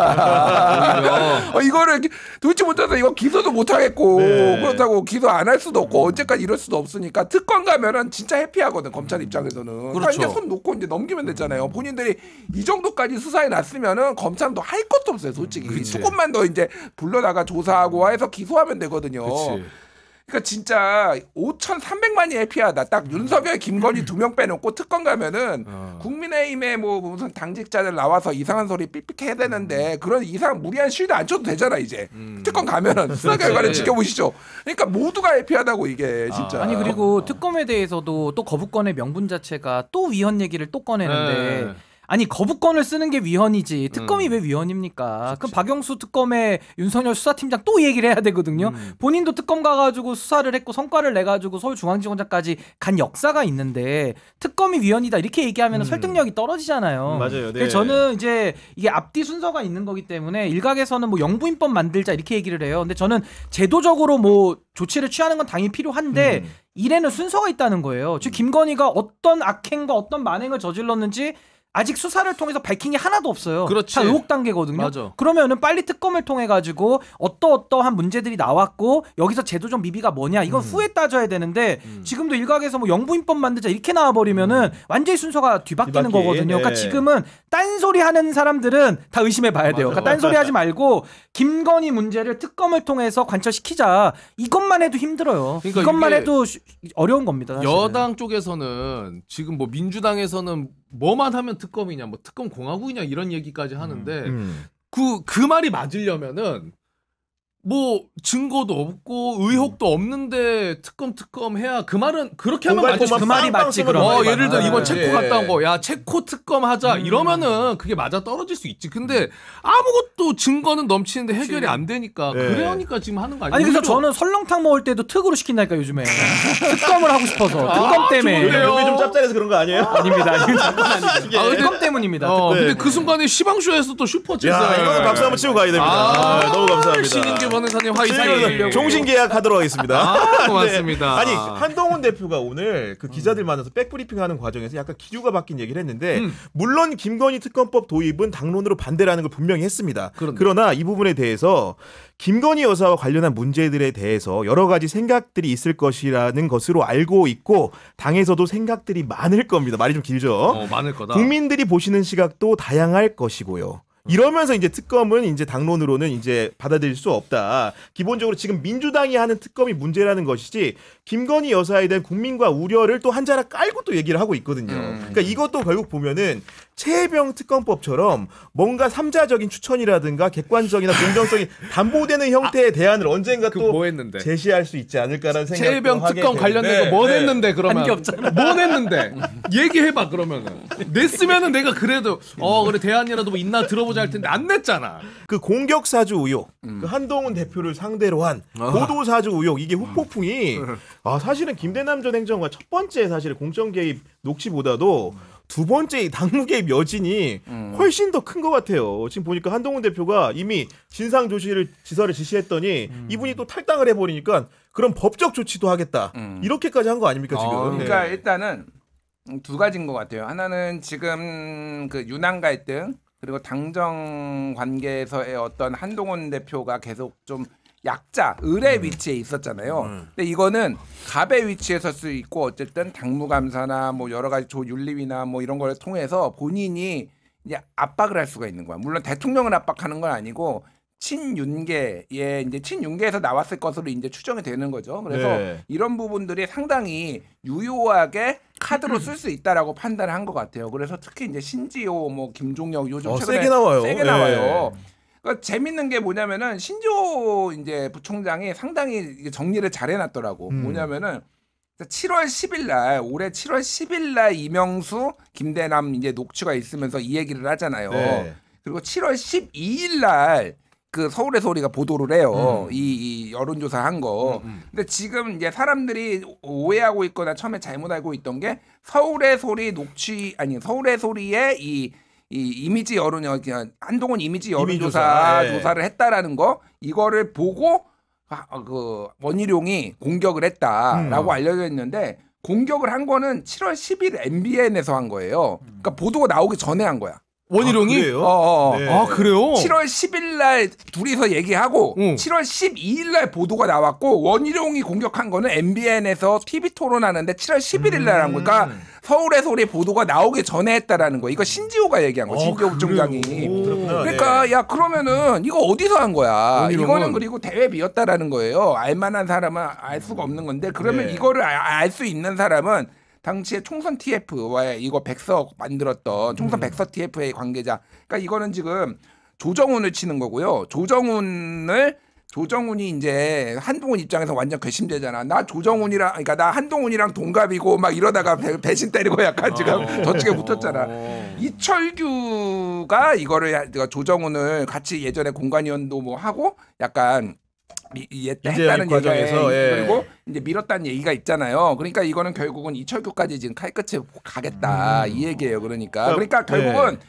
어, 이거를 도대체 못해서 이거 기소도 못하겠고 네. 그렇다고 기소 안 할 수도 없고 언제까지 이럴 수도 없으니까 특검 가면은 진짜 해피하거든 검찰 입장에서는. 그렇죠. 그러니까 이제 손 놓고 이제 넘기면 되잖아요. 본인들이 이 정도까지 수사해 놨으면은 검찰도 할 것도 없어요, 솔직히. 그치. 조금만 더 이제 불러다가 조사하고 해서 기소하면 되거든요. 그치. 그러니까 진짜 5,300만이 해피하다. 딱 음. 윤석열, 김건희 두 명 빼놓고 특검 가면은 어. 국민의힘에 뭐 무슨 당직자들 나와서 이상한 소리 삑삑 해야 되는데 음. 그런 이상 무리한 시위도 안 쳐도 되잖아 이제 음. 특검 가면은 수사 결과를 지켜보시죠. 그러니까 모두가 해피하다고 이게 아. 진짜. 아. 니 그리고 어. 특검에 대해서도 또 거부권의 명분 자체가 또 위헌 얘기를 또 꺼내는데. 네. 아니 거부권을 쓰는 게 위헌이지 특검이 음. 왜 위헌입니까? 그럼 박영수 특검의 윤석열 수사팀장 또 얘기를 해야 되거든요. 음. 본인도 특검 가가지고 수사를 했고 성과를 내가지고 서울중앙지검장까지 간 역사가 있는데 특검이 위헌이다 이렇게 얘기하면 음. 설득력이 떨어지잖아요. 음, 맞아요. 네. 저는 이제 이게 앞뒤 순서가 있는 거기 때문에 일각에서는 뭐 영부인법 만들자 이렇게 얘기를 해요. 근데 저는 제도적으로 뭐 조치를 취하는 건 당연히 필요한데 일에는 음. 순서가 있다는 거예요. 즉 김건희가 어떤 악행과 어떤 만행을 저질렀는지 아직 수사를 통해서 밝힌 게 하나도 없어요. 그렇지. 한 의혹 단계거든요. 맞아. 그러면은 빨리 특검을 통해 가지고 어떠어떠한 문제들이 나왔고 여기서 제도적 미비가 뭐냐 이건 음. 후에 따져야 되는데 음. 지금도 일각에서 뭐 영부인법 만들자 이렇게 나와버리면은 음. 완전히 순서가 뒤바뀌는 뒤바뀌. 거거든요. 그러니까 예. 지금은 딴소리 하는 사람들은 다 의심해 봐야 돼요. 맞아. 그러니까 딴소리 하지 말고 김건희 문제를 특검을 통해서 관철시키자 이것만 해도 힘들어요. 그러니까 이것만 해도 어려운 겁니다. 사실은. 여당 쪽에서는 지금 뭐 민주당에서는 뭐만 하면 특검이냐 뭐 특검 공화국이냐 이런 얘기까지 하는데 그그 음. 음. 그 말이 맞으려면은 뭐 증거도 없고 의혹도 없는데 특검 특검 해야 그 말은 그렇게 하면 맞지 그 말이 맞지 그럼 어, 예를 들어 이번 네. 체코 갔다 온거 야 체코 특검 하자 음. 이러면은 그게 맞아 떨어질 수 있지 근데 아무것도 증거는 넘치는데 해결이 안 되니까 네. 그러니까 지금 하는 거 아니야 아니 그래서 저는 설렁탕 먹을 때도 특으로 시킨다니까 요즘에 특검을 하고 싶어서 아, 특검 아, 때문에 여기 좀 짭짤해서 그런 거 아니에요? 아, 아닙니다 아닙니다 아, 특검 때문입니다 어, 특검. 근데 그 네. 순간에 시방쇼에서 또 슈퍼챗을 이거는 네. 박수 한번 치고 가야 됩니다 아, 너무 감사합니다 변호사님 네. 화이상 네. 네. 종신 계약하도록 하겠습니다. 아, 고맙습니다. 네. 아니 한동훈 대표가 오늘 그 기자들 만나서 백브리핑하는 과정에서 약간 기류가 바뀐 얘기를 했는데 음. 물론 김건희 특검법 도입은 당론으로 반대라는 걸 분명히 했습니다. 그런데. 그러나 이 부분에 대해서 김건희 여사와 관련한 문제들에 대해서 여러 가지 생각들이 있을 것이라는 것으로 알고 있고 당에서도 생각들이 많을 겁니다. 말이 좀 길죠. 어, 많을 거다. 국민들이 보시는 시각도 다양할 것이고요. 이러면서 이제 특검은 이제 당론으로는 이제 받아들일 수 없다. 기본적으로 지금 민주당이 하는 특검이 문제라는 것이지 김건희 여사에 대한 국민과 우려를 또 한자락 깔고 또 얘기를 하고 있거든요. 음. 그러니까 이것도 결국 보면은 최해병 특검법처럼 뭔가 삼자적인 추천이라든가 객관적이나 공정성이 담보되는 형태의 아, 대안을 언젠가 그 또뭐 했는데? 제시할 수 있지 않을까라는 생각. 이최해병 특검 관련된 거뭐 네, 네. 했는데 그러면 한게 없잖아. 뭐 했는데 얘기해봐 그러면은 냈으면은 내가 그래도 어 그래 대안이라도 뭐 있나 들어보자 할 텐데 안 냈잖아. 그 공격 사주 의혹, 음. 그 한동훈 대표를 상대로 한 고도 아. 사주 의혹 이게 음. 후폭풍이 아 사실은 김대남 전 행정관 첫 번째 사실 공정 개입 녹취보다도. 음. 두 번째 당무 개입 여진이 음. 훨씬 더 큰 것 같아요. 지금 보니까 한동훈 대표가 이미 진상 조치를 지사를 지시했더니 음. 이분이 또 탈당을 해버리니까 그런 법적 조치도 하겠다 음. 이렇게까지 한 거 아닙니까 어, 지금? 어, 그러니까 네. 일단은 두 가지인 것 같아요. 하나는 지금 그 유난 갈등 그리고 당정 관계에서의 어떤 한동훈 대표가 계속 좀 약자, 을의 음. 위치에 있었잖아요. 음. 근데 이거는 갑의 위치에 설 수 있고 어쨌든 당무감사나 뭐 여러 가지 조윤리위나 뭐 이런 걸 통해서 본인이 이제 압박을 할 수가 있는 거야. 물론 대통령을 압박하는 건 아니고 친윤계에 이제 친윤계에서 나왔을 것으로 이제 추정이 되는 거죠. 그래서 네. 이런 부분들이 상당히 유효하게 카드로 음. 쓸수 있다라고 판단을 한것 같아요. 그래서 특히 이제 신지호, 뭐 김종혁 요즘 어, 최근에 세게 나와요. 세게 나와요. 네. 그러니까 재밌는 게 뭐냐면은 신조 이제 부총장이 상당히 정리를 잘 해놨더라고. 음. 뭐냐면은 7월 10일 날 올해 7월 10일 날 이명수 김대남 이제 녹취가 있으면서 이 얘기를 하잖아요. 네. 그리고 7월 12일 날 그 서울에서 우리가 보도를 해요. 음. 이, 이, 여론조사 한 거. 음, 음. 근데 지금 이제 사람들이 오해하고 있거나 처음에 잘못 알고 있던 게 서울의 소리 녹취 아니 서울의 소리에이 이 이미지 여론 그냥 한동훈 이미지 여론조사 이미조사. 예. 조사를 했다라는 거 이거를 보고 아, 그 원희룡이 공격을 했다라고 음. 알려져 있는데 공격을 한 거는 7월 10일 MBN에서 한 거예요. 그러니까 보도가 나오기 전에 한 거야. 원희룡이? 아, 그래요? 아, 아, 아. 네. 아, 그래요? 7월 10일 날 둘이서 얘기하고 응. 7월 12일 날 보도가 나왔고 원희룡이 공격한 거는 MBN에서 TV 토론하는데 7월 11일 날 한 거니까 그러니까 음. 서울에서 우리 보도가 나오기 전에 했다라는 거. 이거 음. 신지호가 얘기한 거. 어, 신지호 국장이. 그러니까 네. 야 그러면은 이거 어디서 한 거야? 원희룡은. 이거는 그리고 대회 비었다라는 거예요. 알만한 사람은 알 수가 없는 건데 그러면 네. 이거를 알 수 있는 사람은 당시에 총선 TF와의 이거 백석 만들었던 총선 음. 백석 TF의 관계자. 그러니까 이거는 지금 조정훈을 치는 거고요. 조정훈을 조정훈이 이제 한동훈 입장에서 완전 괘씸되잖아. 나 조정훈이랑 그러니까 나 한동훈이랑 동갑이고 막 이러다가 배, 신 때리고 약간 지금 아, 저쪽에 붙었잖아. 어. 이철규가 이거를 조정훈을 같이 예전에 공관위원도 뭐 하고 약간 이했다는 과정에서 예. 그리고 이제 밀었다는 얘기가 있잖아요. 그러니까 이거는 결국은 이철규까지 지금 칼끝에 가겠다 음. 이 얘기예요. 그러니까 그러니까, 그러니까 네. 결국은 네.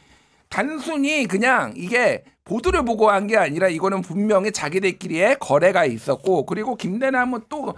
단순히 그냥 이게 보도를 보고 한 게 아니라 이거는 분명히 자기들끼리의 거래가 있었고 그리고 김대남은 또그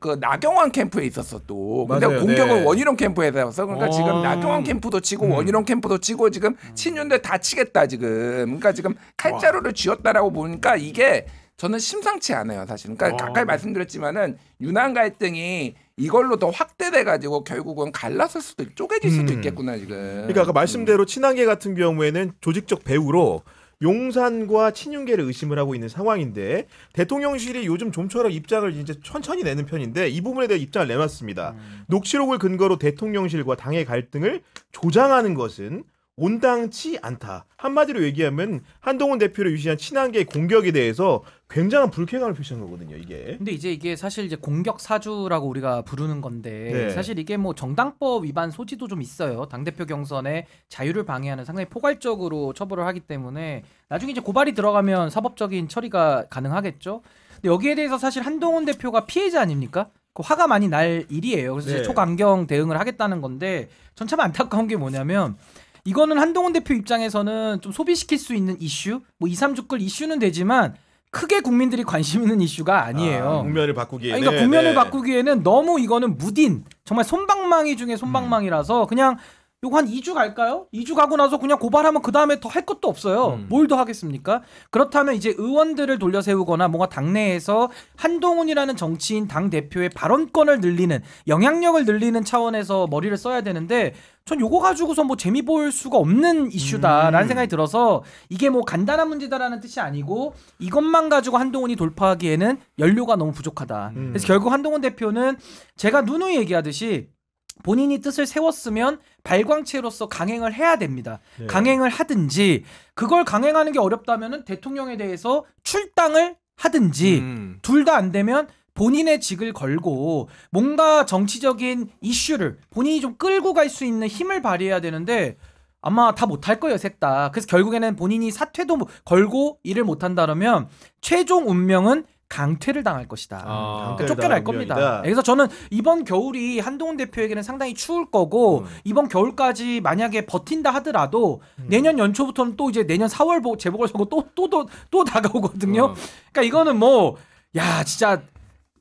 그 나경원 캠프에 있었어 또 근데 그러니까 맞아요, 공격은 네. 원희룡 캠프에서 왔어 그러니까 오. 지금 어. 나경원 캠프도 치고 음. 원희룡 캠프도 치고 지금 음. 친윤들 다 치겠다 지금 그러니까 지금 칼자루를 와. 쥐었다라고 보니까 이게 저는 심상치 않아요 사실은. 그러니까 아까 네. 말씀드렸지만은 유난 갈등이 이걸로 더 확대돼 가지고 결국은 갈라설 수도 있, 쪼개질 수도 음. 있겠구나 지금. 그러니까 아까 말씀대로 친한계 같은 경우에는 조직적 배우로 용산과 친윤계를 의심을 하고 있는 상황인데 대통령실이 요즘 좀처럼 입장을 이제 천천히 내는 편인데 이 부분에 대해 입장을 내놨습니다. 음. 녹취록을 근거로 대통령실과 당의 갈등을 조장하는 것은 온당치 않다. 한마디로 얘기하면 한동훈 대표를 유시한 친한계의 공격에 대해서 굉장한 불쾌감을 표시한 거거든요. 이게. 근데 이제 이게 사실 이제 공격 사주라고 우리가 부르는 건데 네. 사실 이게 뭐 정당법 위반 소지도 좀 있어요. 당 대표 경선에 자유를 방해하는 상당히 포괄적으로 처벌을 하기 때문에 나중에 이제 고발이 들어가면 사법적인 처리가 가능하겠죠. 근데 여기에 대해서 사실 한동훈 대표가 피해자 아닙니까? 그 화가 많이 날 일이에요. 그래서 네. 초강경 대응을 하겠다는 건데 전 참 안타까운 게 뭐냐면 이거는 한동훈 대표 입장에서는 좀 소비시킬 수 있는 이슈, 뭐 2, 3주끌 이슈는 되지만 크게 국민들이 관심 있는 이슈가 아니에요. 아, 국면을 바꾸기에 그러니까 국면을 네. 바꾸기에는 너무 이거는 무딘 정말 손방망이 중에 손방망이라서 그냥 요거 한 2주 갈까요? 2주 가고 나서 그냥 고발하면 그 다음에 더 할 것도 없어요. 음. 뭘더 하겠습니까? 그렇다면 이제 의원들을 돌려 세우거나 뭔가 당내에서 한동훈이라는 정치인 당 대표의 발언권을 늘리는 영향력을 늘리는 차원에서 머리를 써야 되는데 전 요거 가지고서 뭐 재미 볼 수가 없는 이슈다라는 음. 생각이 들어서 이게 뭐 간단한 문제다라는 뜻이 아니고 이것만 가지고 한동훈이 돌파하기에는 연료가 너무 부족하다. 음. 그래서 결국 한동훈 대표는 제가 누누이 얘기하듯이 본인이 뜻을 세웠으면 발광체로서 강행을 해야 됩니다. 네. 강행을 하든지 그걸 강행하는 게 어렵다면은 대통령에 대해서 출당을 하든지 음. 둘다 안 되면 본인의 직을 걸고 뭔가 정치적인 이슈를 본인이 좀 끌고 갈 수 있는 힘을 발휘해야 되는데 아마 다 못할 거예요, 셋 다. 그래서 결국에는 본인이 사퇴도 걸고 일을 못한다면 최종 운명은 강퇴를 당할 것이다. 아, 그러니까 쫓겨날 겁니다. 면이다. 그래서 저는 이번 겨울이 한동훈 대표에게는 상당히 추울 거고 음. 이번 겨울까지 만약에 버틴다 하더라도 음. 내년 연초부터는 또 이제 내년 4월 재보궐선거 또또 또 또 다가오거든요. 어. 그러니까 이거는 뭐 야 진짜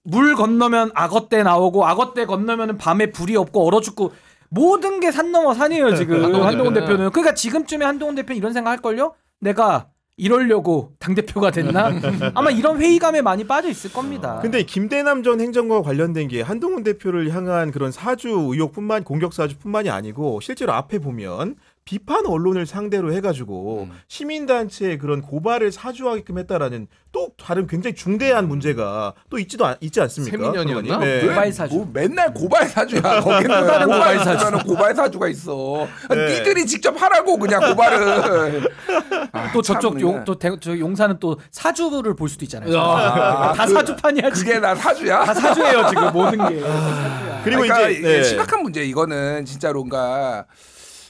물 건너면 악어떼 나오고 악어떼 건너면 밤에 불이 없고 얼어 죽고 모든 게 산 넘어 산이에요 지금 한동훈, 네. 대표는. 그러니까 지금쯤에 한동훈 대표는 이런 생각 할 걸요. 내가 이럴려고 당대표가 됐나? 아마 이런 회의감에 많이 빠져 있을 겁니다. 근데 김대남 전 행정과 관련된 게 한동훈 대표를 향한 그런 사주 의혹뿐만 공격 사주뿐만이 아니고 실제로 앞에 보면 비판 언론을 상대로 해가지고 음. 시민단체의 그런 고발을 사주하게끔 했다라는 또 다른 굉장히 중대한 문제가 또 있지도 않, 있지 않습니까? 세민연이었나? 네. 고발 사주. 뭐 맨날 고발 사주야. 거기는 다른 고발 사주는 고발 사주가 있어. 네. 니들이 직접 하라고 그냥 고발을. 아, 또 저쪽 용, 또 대, 저 용사는 또 사주를 볼 수도 있잖아요. 아, 아 다 그, 사주판이야. 지금. 그게 나 사주야? 다 사주예요 지금 모든 게. 아, 그리고 그러니까 이제 네. 심각한 문제 이거는 진짜로가.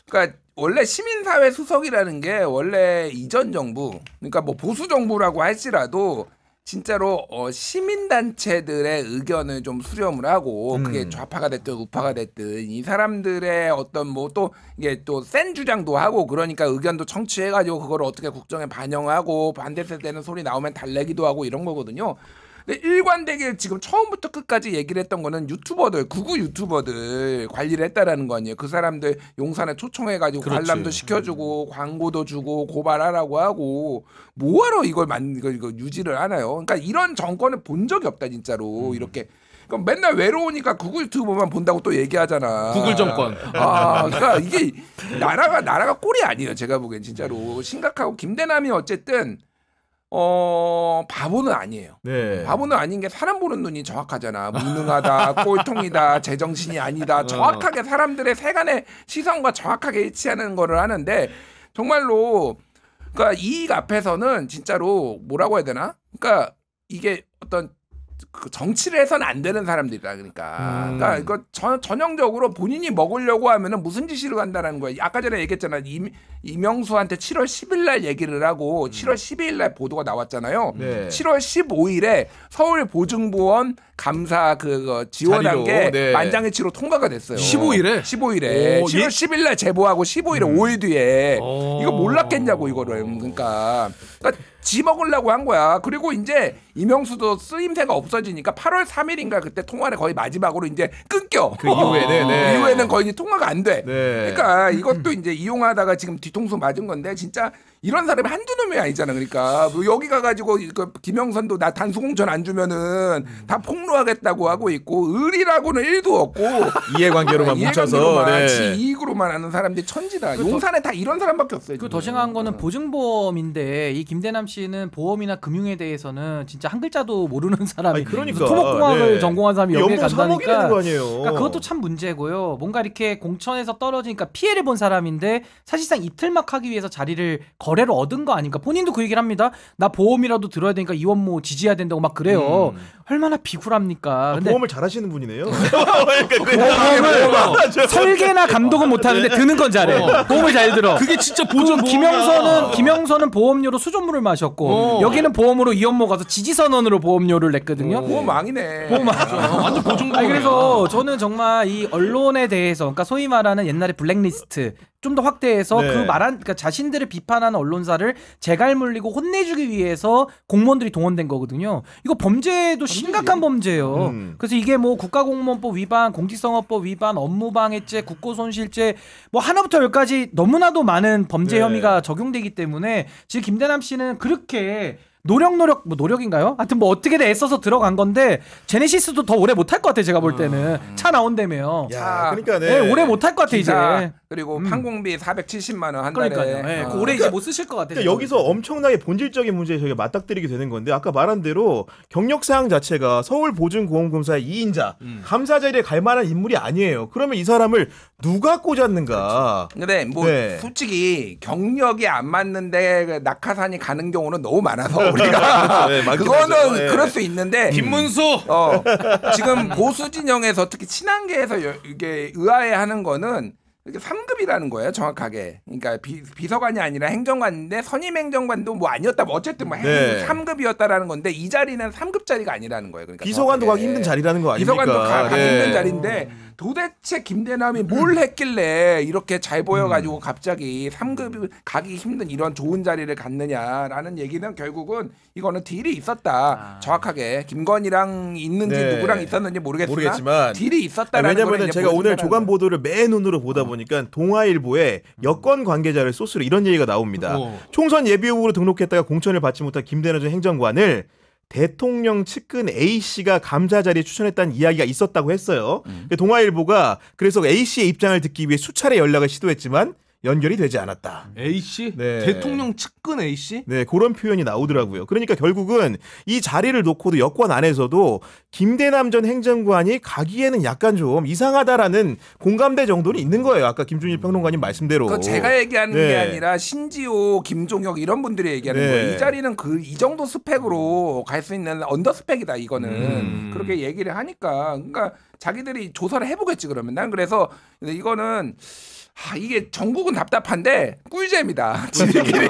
그러니까 원래 시민사회 수석이라는 게 원래 이전 정부 그러니까 뭐 보수 정부라고 할지라도 진짜로 어, 시민단체들의 의견을 좀 수렴을 하고 음. 그게 좌파가 됐든 우파가 됐든 이 사람들의 어떤 뭐 또 이게 또 센 주장도 하고 그러니까 의견도 청취해가지고 그걸 어떻게 국정에 반영하고 반대세 대는 소리 나오면 달래기도 하고 이런 거거든요. 근데 일관되게 지금 처음부터 끝까지 얘기를 했던 거는 유튜버들 구구 유튜버들 관리를 했다라는 거 아니에요. 그 사람들 용산에 초청해가지고 그렇지. 관람도 시켜주고 광고도 주고 고발하라고 하고 뭐하러 이걸 만 이거, 이거 유지를 하나요? 그러니까 이런 정권을 본 적이 없다 진짜로 음. 이렇게. 그럼 맨날 외로우니까 구글 유튜브만 본다고 또 얘기하잖아. 구글 정권. 아, 그러니까 이게 나라가 나라가 꼴이 아니에요. 제가 보기엔 진짜로 심각하고 김대남이 어쨌든 어 바보는 아니에요. 네. 바보는 아닌 게 사람 보는 눈이 정확하잖아. 무능하다, 꼴통이다, 제정신이 아니다. 어. 정확하게 사람들의 세간의 시선과 정확하게 일치하는 거를 하는데 정말로 그러니까 이익 앞에서는 진짜로 뭐라고 해야 되나? 그러니까 이게 어떤 그 정치를 해서는 안 되는 사람들이다 그러니까 음. 그러니까 이거 전, 전형적으로 본인이 먹으려고 하면은 무슨 짓으로 간다는 거야 아까 전에 얘기했잖아 임, 이명수한테 7월 10일 날 얘기를 하고 7월 음. 12일 날 보도가 나왔잖아요 네. 7월 15일에 서울 보증보험 감사 그, 그 지원한 게 네. 만장일치로 통과가 됐어요 15일에 15일에 오, 7월 예? 10일 날 제보하고 15일에 음. 5일 뒤에 오. 어. 이거 몰랐겠냐고 이거를 그러니까, 그러니까 지 먹으려고 한 거야. 그리고 이제 이명수도 쓰임새가 없어지니까 8월 3일인가 그때 통화를 거의 마지막으로 이제 끊겨. 그 이후에 네, 네. 이후에는 거의 통화가 안 돼. 네. 그러니까 이것도 이제 이용하다가 지금 뒤통수 맞은 건데 진짜 이런 사람이 한두 놈이 아니잖아. 그러니까 뭐 여기 가가지고 그 김영선도 나 단수공천 안 주면은 음. 다 폭로하겠다고 하고 있고 의리라고는 1도 없고 이해관계로만 아, 뭉쳐서 네. 지 이익으로만 하는 사람들이 천지다. 그 용산에 더, 다 이런 사람밖에 없어요. 그더 심한 거는 어. 보증보험인데 이 김대남 씨는 보험이나 금융에 대해서는 진짜 한 글자도 모르는 사람이 아니, 그러니까 토목공학을 네. 전공한 사람이 여기에 간다니까 그러니까 그것도 참 문제고요. 뭔가 이렇게 공천에서 떨어지니까 피해를 본 사람인데 사실상 이틀막 하기 위해서 자리를 걸 거래로 얻은 거 아닌가. 본인도 그 얘기를 합니다. 나 보험이라도 들어야 되니까 이원모 지지해야 된다고 막 그래요. 음. 얼마나 비굴합니까. 아, 근데 보험을 잘하시는 분이네요. 그러니까 보험을 설계나 감독은 못하는데 네. 드는 건 잘해. 어. 보험을 잘 들어. 그게 진짜 보존 김영선은 김영선은 보험료로 수조물을 마셨고 어. 여기는 보험으로 이원모 가서 지지선언으로 보험료를 냈거든요. 어. 보험망이네. 보험망. 완전 보증. 그래서 저는 정말 이 언론에 대해서 그러니까 소위 말하는 옛날에 블랙리스트 좀더 확대해서 그 네. 그 말한 그러니까 자신들을 비판하는 언론사를 재갈 물리고 혼내주기 위해서 공무원들이 동원된 거거든요. 이거 범죄도 심각한 예. 범죄예요. 음. 그래서 이게 뭐 국가공무원법 위반, 공직선거법 위반, 업무방해죄, 국고손실죄 뭐 하나부터 열까지 너무나도 많은 범죄 네. 혐의가 적용되기 때문에 지금 김대남 씨는 그렇게 노력 노력 뭐 노력인가요? 하여튼 뭐 어떻게든 애써서 들어간 건데 제네시스도 더 오래 못할 것 같아 제가 볼 때는 음. 차 나온다며요. 야, 그러니까 네. 네, 오래 못할 것 같아 이제. 그리고 음. 판공비 470만 원 한 달에. 그러니까요. 네, 어. 그 오래 그러니까, 이제 못 쓰실 것 같아. 그러니까 여기서 엄청나게 본질적인 문제에 저희가 맞닥뜨리게 되는 건데 아까 말한 대로 경력 사항 자체가 서울 보증보험검사의 2인자 음. 감사자리에 갈 만한 인물이 아니에요. 그러면 이 사람을 누가 꽂았는가? 그렇죠. 근데 뭐 네. 솔직히 경력이 안 맞는데 낙하산이 가는 경우는 너무 많아서 우리가 네, 그거는 네. 그럴 수 있는데 김문수 음. 어, 지금 보수 진영에서 특히 친한계에서 이게 의아해하는 거는 이게 3급이라는 거예요, 정확하게. 그러니까 비, 서관이 아니라 행정관인데 선임 행정관도 뭐 아니었다, 뭐 어쨌든 뭐 네. 3급이었다라는 건데 이 자리는 3급 자리가 아니라는 거예요. 그러니까 비서관도 가기 힘든 자리라는 거 아닙니까? 비서관도 가, 기 네. 힘든 자리인데 음. 도대체 김대남이 뭘 음. 했길래 이렇게 잘 보여가지고 음. 갑자기 3급 이 음. 가기 힘든 이런 좋은 자리를 갖느냐라는 얘기는 결국은 이거는 딜이 있었다. 아. 정확하게 김건희랑 있는지 네. 누구랑 있었는지 모르겠으나 모르겠지만 딜이 있었다 왜냐면은 제가 오늘 조간 보도를 맨 눈으로 보다 어. 보니까 동아일보에 여권 관계자를 소스로 이런 얘기가 나옵니다. 어. 총선 예비 후보로 등록했다가 공천을 받지 못한 김대남 전 행정관을 대통령 측근 A 씨가 감사 자리에 추천했다는 이야기가 있었다고 했어요. 음. 그 동아일보가 그래서 A 씨의 입장을 듣기 위해 수차례 연락을 시도했지만 연결이 되지 않았다. A 씨 네. 대통령 측근 A 씨네 그런 표현이 나오더라고요. 그러니까 결국은 이 자리를 놓고도 여권 안에서도 김대남 전 행정관이 가기에는 약간 좀 이상하다라는 공감대 정도는 있는 거예요. 아까 김준일 평론가님 말씀대로. 그 제가 얘기하는 네. 게 아니라 신지호, 김종혁 이런 분들이 얘기하는 네. 거예요. 이 자리는 그 이 정도 스펙으로 갈 수 있는 언더 스펙이다 이거는 음. 그렇게 얘기를 하니까 그러니까 자기들이 조사를 해보겠지 그러면 난 그래서 이거는. 아, 이게 전국은 답답한데 꿀잼이다. 지들끼리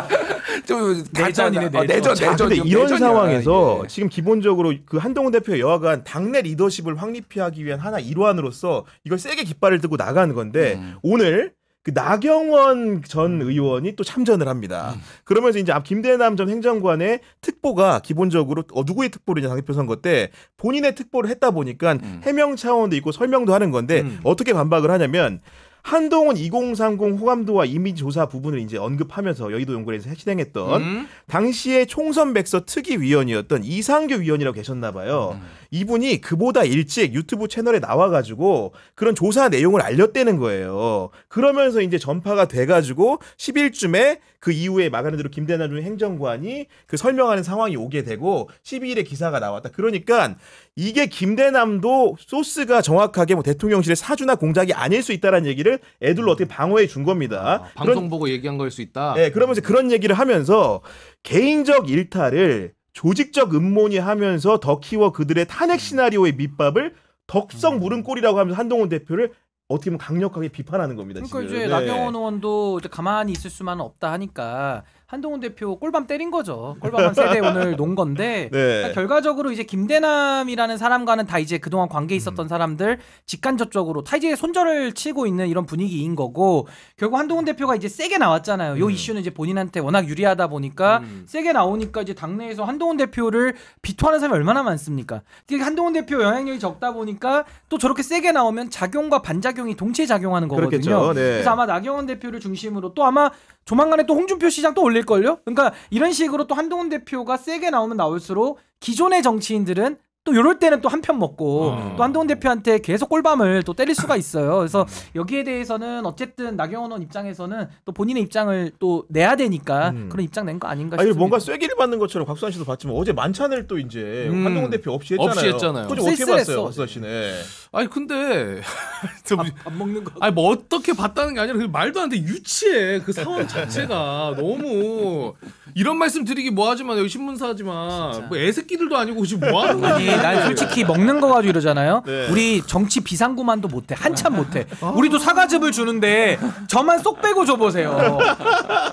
좀 내전이네 내전. 어, 내전, 자, 내전. 이런 상황에서 이 아, 예. 지금 기본적으로 그 한동훈 대표 여하간 당내 리더십을 확립하기 위한 하나 일환으로서 이걸 세게 깃발을 들고 나가는 건데 음. 오늘 그 나경원 전 의원이 또 참전을 합니다. 음. 그러면서 이제 김대남 전 행정관의 특보가 기본적으로 어, 누구의 특보를 이제 당대표 선거 때 본인의 특보를 했다 보니까 음. 해명 차원도 있고 설명도 하는 건데 음. 어떻게 반박을 하냐면 한동훈 2030 호감도와 이미지 조사 부분을 이제 언급하면서 여의도 연구원에서 해시행했던 음? 당시에 총선 백서 특위 위원이었던 이상규 위원이라고 계셨나 봐요. 음. 이분이 그보다 일찍 유튜브 채널에 나와가지고 그런 조사 내용을 알렸다는 거예요. 그러면서 이제 전파가 돼가지고 10일쯤에 그 이후에 말하는 대로 김대남 중 행정관이 그 설명하는 상황이 오게 되고 12일에 기사가 나왔다. 그러니까 이게 김대남도 소스가 정확하게 뭐 대통령실의 사주나 공작이 아닐 수 있다라는 얘기를 애들로 어떻게 방어해 준 겁니다. 아, 방송 그런, 보고 얘기한 걸 수 있다. 네, 그러면서 그런 얘기를 하면서 개인적 일탈을 조직적 음모니 하면서 더키워 그들의 탄핵 음. 시나리오의 밑밥을 덕성 음. 물음골이라고 하면서 한동훈 대표를 어떻게 보면 강력하게 비판하는 겁니다. 그러니까 지금. 이제 네. 나경원 의원도 이제 가만히 있을 수만 없다 하니까 한동훈 대표 꼴밤 때린 거죠. 꼴밤 한 세대 오늘 논 건데 네. 그러니까 결과적으로 이제 김대남이라는 사람과는 다 이제 그동안 관계 있었던 음. 사람들 직간접적으로 타 이제 손절을 치고 있는 이런 분위기인 거고 결국 한동훈 대표가 이제 세게 나왔잖아요. 요 음. 이슈는 이제 본인한테 워낙 유리하다 보니까 음. 세게 나오니까 이제 당내에서 한동훈 대표를 비토하는 사람이 얼마나 많습니까? 한동훈 대표 영향력이 적다 보니까 또 저렇게 세게 나오면 작용과 반작용이 동시에 작용하는 거거든요. 네. 그래서 아마 나경원 대표를 중심으로 또 아마 조만간에 또 홍준표 시장 또 올릴걸요? 그러니까 이런 식으로 또 한동훈 대표가 세게 나오면 나올수록 기존의 정치인들은 또요럴 때는 또 한편 먹고 어. 또 한동훈 대표한테 계속 꼴밤을 또 때릴 수가 있어요. 그래서 음. 여기에 대해서는 어쨌든 나경원 원 입장에서는 또 본인의 입장을 또 내야 되니까 음. 그런 입장 낸 거 아닌가 싶습니 아니 뭔가 쐐기를 받는 것처럼 곽수환 씨도 봤지만 어제 만찬을 또 이제 음. 한동훈 대표 없이 했잖아요. 없이 했잖아요. 그거 어떻게 봤어요, 곽수환 씨는? 네. 아니 근데 뭐 밥 먹는 거. 아니 뭐 어떻게 봤다는 게 아니라 말도 안돼 유치해 그 상황 자체가 너무 이런 말씀 드리기 뭐하지만 여기 신문사지만 뭐 애새끼들도 아니고 지금 뭐하는 거니? 난 네. 솔직히 먹는 거 가지고 이러잖아요. 네. 우리 정치 비상구만도 못해. 한참 못해. 어? 우리도 사과즙을 주는데 저만 쏙 빼고 줘보세요.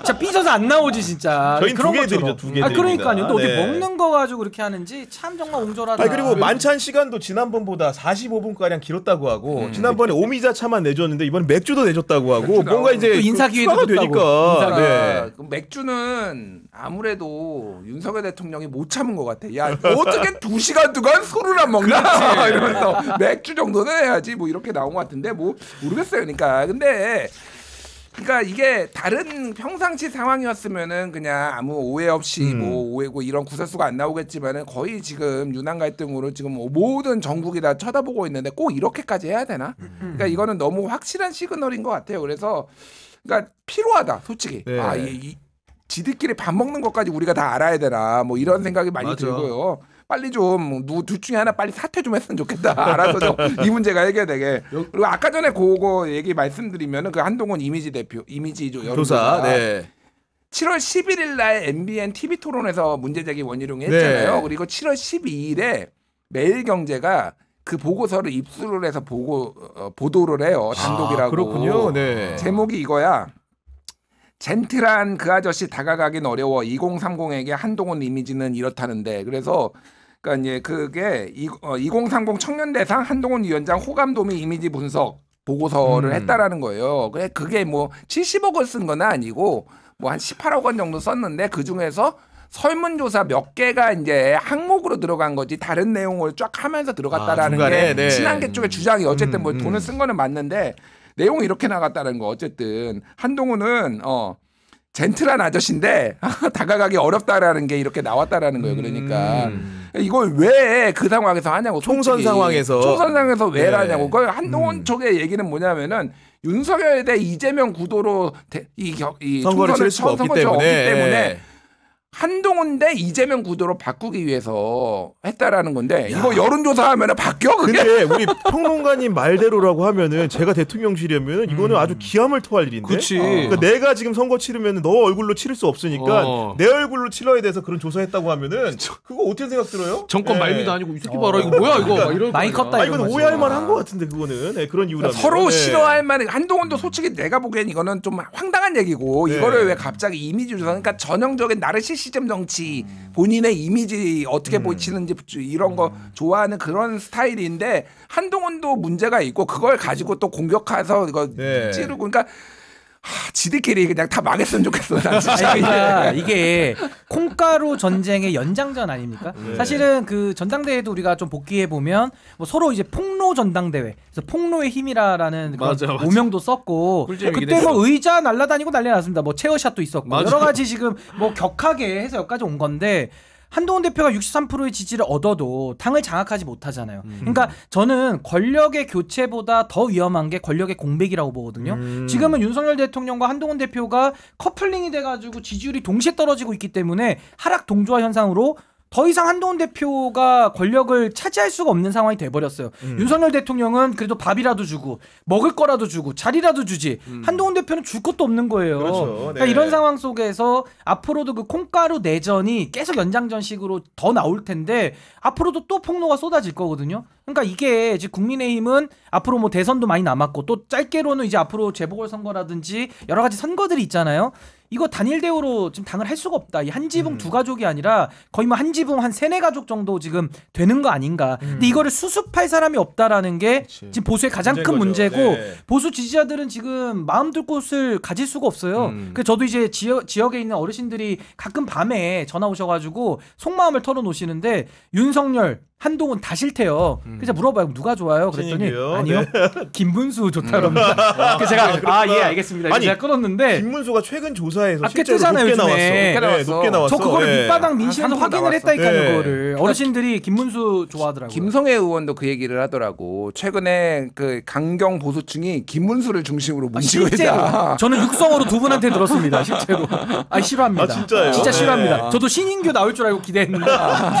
진짜 삐져서 안 나오지 진짜. 저희 그런 두개 드리죠 두 개. 아 그러니까요. 또 어디 네. 먹는 거 가지고 그렇게 하는지 참 정말 옹졸하다. 아 그리고 만찬 시간도 지난번보다 45분 가량 길었다고 하고 음. 지난번에 오미자 차만 내줬는데 이번에 맥주도 내줬다고 하고 뭔가 이제 인사 기회도 되니까. 네. 아, 맥주는 아무래도 윤석열 대통령이 못 참은 것 같아. 야 어떻게 2 시간 동안 그만 술을 안 먹나 이러면서 맥주 정도는 해야지 뭐 이렇게 나온 것 같은데 뭐 모르겠어요. 그러니까 근데 그러니까 이게 다른 평상시 상황이었으면은 그냥 아무 오해 없이 음. 뭐 오해고 뭐 이런 구설수가 안 나오겠지만은 거의 지금 유난 갈등으로 지금 뭐 모든 전국이 다 쳐다보고 있는데 꼭 이렇게까지 해야 되나? 그러니까 음. 이거는 너무 확실한 시그널인 것 같아요. 그래서 그러니까 필요하다 솔직히. 네. 아, 이, 이 지들끼리 밥 먹는 것까지 우리가 다 알아야 되나? 뭐 이런 생각이 많이 맞아. 들고요. 빨리 좀 누구 둘 중에 하나 빨리 사퇴 좀 했으면 좋겠다. 알아서 좀이 문제가 해결되게. 그리고 아까 전에 그거 얘기 말씀드리면은 그 한동훈 이미지 대표 이미지 조사. 네. 7월 11일 날 MBN TV 토론에서 문제 제기 원희룡이 네. 했잖아요. 네. 그리고 7월 12일에 매일경제가 그 보고서를 입수를 해서 보고 어, 보도를 해요. 아, 단독이라고. 아, 그렇군요. 네. 제목이 이거야. 젠틀한 그 아저씨 다가가긴 어려워. 2030에게 한동훈 이미지는 이렇다는데. 그래서 그러니까 이제 그게 2030 어, 청년대상 한동훈 위원장 호감도미 이미지 분석 보고서를 음. 했다라는 거예요. 그래 그게 뭐 70억을 쓴 건 아니고 뭐 한 18억 원 정도 썼는데 그 중에서 설문조사 몇 개가 이제 항목으로 들어간 거지 다른 내용을 쫙 하면서 들어갔다라는 아, 게 네. 친한계 쪽의 주장이 어쨌든 뭐 음, 뭐 돈을 음. 쓴 거는 맞는데 내용이 이렇게 나갔다는 거 어쨌든 한동훈은 어 젠틀한 아저씨인데 다가가기 어렵다라는 게 이렇게 나왔다라는 거예요. 그러니까 음. 이걸 왜 그 상황에서 하냐고 총선 상황에서 총선 상황에서 왜 네. 하냐고 그 한동훈 음. 쪽의 얘기는 뭐냐면은 윤석열 대 이재명 구도로 이, 이, 이 선거를 칠 수가 없기 때문에, 없기 때문에 네. 한동훈 대 이재명 구도로 바꾸기 위해서 했다라는 건데 야. 이거 여론조사하면 바뀌어 그게? 근데 우리 평론가님 말대로라고 하면은 제가 대통령실이면 이거는 음. 아주 기함을 토할 일인데. 그치. 그러니까 어. 그러니까 내가 지금 선거 치르면 너 얼굴로 치를 수 없으니까 어. 내 얼굴로 치러야 돼서 그런 조사했다고 하면은 그거 어떻게 생각 들어요? 정권 네. 말미도 아니고 이 새끼 어. 봐라 이거 뭐야 이거 그러니까 이런 많다 아, 이건 오해할 만한 것 같은데 그거는 네, 그런 이유라 그러니까 서로 네. 싫어할 만한 한동훈도 솔직히 내가 보기엔 이거는 좀 황당한 얘기고 네. 이거를 왜 갑자기 이미지 조사 그러니까 전형적인 나르시 시점 정치 음. 본인의 이미지 어떻게 음. 보이시는지 이런 거 음. 좋아하는 그런 스타일인데 한동훈도 문제가 있고 그걸 가지고 또 공격해서 이거 네. 찌르고 그러니까 아, 지들끼리 그냥 다 망했으면 좋겠어. 그러니까 네. 이게 콩가루 전쟁의 연장전 아닙니까? 네. 사실은 그 전당대회도 우리가 좀 복귀해 보면 뭐 서로 이제 폭로 전당대회, 그래서 폭로의 힘이라라는 오명도 썼고 그때 뭐 의자 날라다니고 난리 났습니다. 뭐 체어샷도 있었고 맞아. 여러 가지 지금 뭐 격하게 해서 여기까지 온 건데 한동훈 대표가 63%의 지지를 얻어도 당을 장악하지 못하잖아요. 음. 그러니까 저는 권력의 교체보다 더 위험한 게 권력의 공백이라고 보거든요. 음. 지금은 윤석열 대통령과 한동훈 대표가 커플링이 돼가지고 지지율이 동시에 떨어지고 있기 때문에 하락 동조화 현상으로 더 이상 한동훈 대표가 권력을 차지할 수가 없는 상황이 돼버렸어요. 음. 윤석열 대통령은 그래도 밥이라도 주고 먹을 거라도 주고 자리라도 주지 음. 한동훈 대표는 줄 것도 없는 거예요. 그렇죠. 그러니까 네. 그러니까 이런 상황 속에서 앞으로도 그 콩가루 내전이 계속 연장전식으로 더 나올 텐데 앞으로도 또 폭로가 쏟아질 거거든요. 그러니까 이게 이제 국민의힘은 앞으로 뭐 대선도 많이 남았고 또 짧게로는 이제 앞으로 재보궐 선거라든지 여러 가지 선거들이 있잖아요. 이거 단일 대우로 지금 당을 할 수가 없다. 이한 지붕 음. 두 가족이 아니라 거의 뭐 한 지붕 한 세네 가족 정도 지금 되는 거 아닌가. 음. 근데 이거를 수습할 사람이 없다라는 게 그치. 지금 보수의 가장 큰 거죠. 문제고 네. 보수 지지자들은 지금 마음 둘 곳을 가질 수가 없어요. 음. 그 저도 이제 지역 지역에 있는 어르신들이 가끔 밤에 전화 오셔가지고 속마음을 털어놓으시는데 윤석열 한동훈 다 싫대요. 음. 그래서 물어봐요. 누가 좋아요? 그랬더니 신인이요? 네. 아니요. 네. 김문수 좋다 그럽니다. 그 제가 아예 아, 알겠습니다. 아니, 제가 끊었는데 김문수가 최근 조사에서 아, 뜨잖아요, 네, 높게 나왔어. 네, 아, 나왔어. 높게 나왔어. 저그거 밑바닥 민심에서 아, 확인을 나왔어. 했다니까요. 그거를 네. 어르신들이 김문수 좋아하더라고요. 김성애 의원도 그 얘기를 하더라고. 최근에 그 강경 보수층이 김문수를 중심으로 문지고 아, 있다. 저는 육성으로 두 분한테 들었습니다. 실제로 아 싫어합니다. 아, 진짜요? 진짜 싫어합니다. 저도 신인규 나올 줄 알고 기대했는데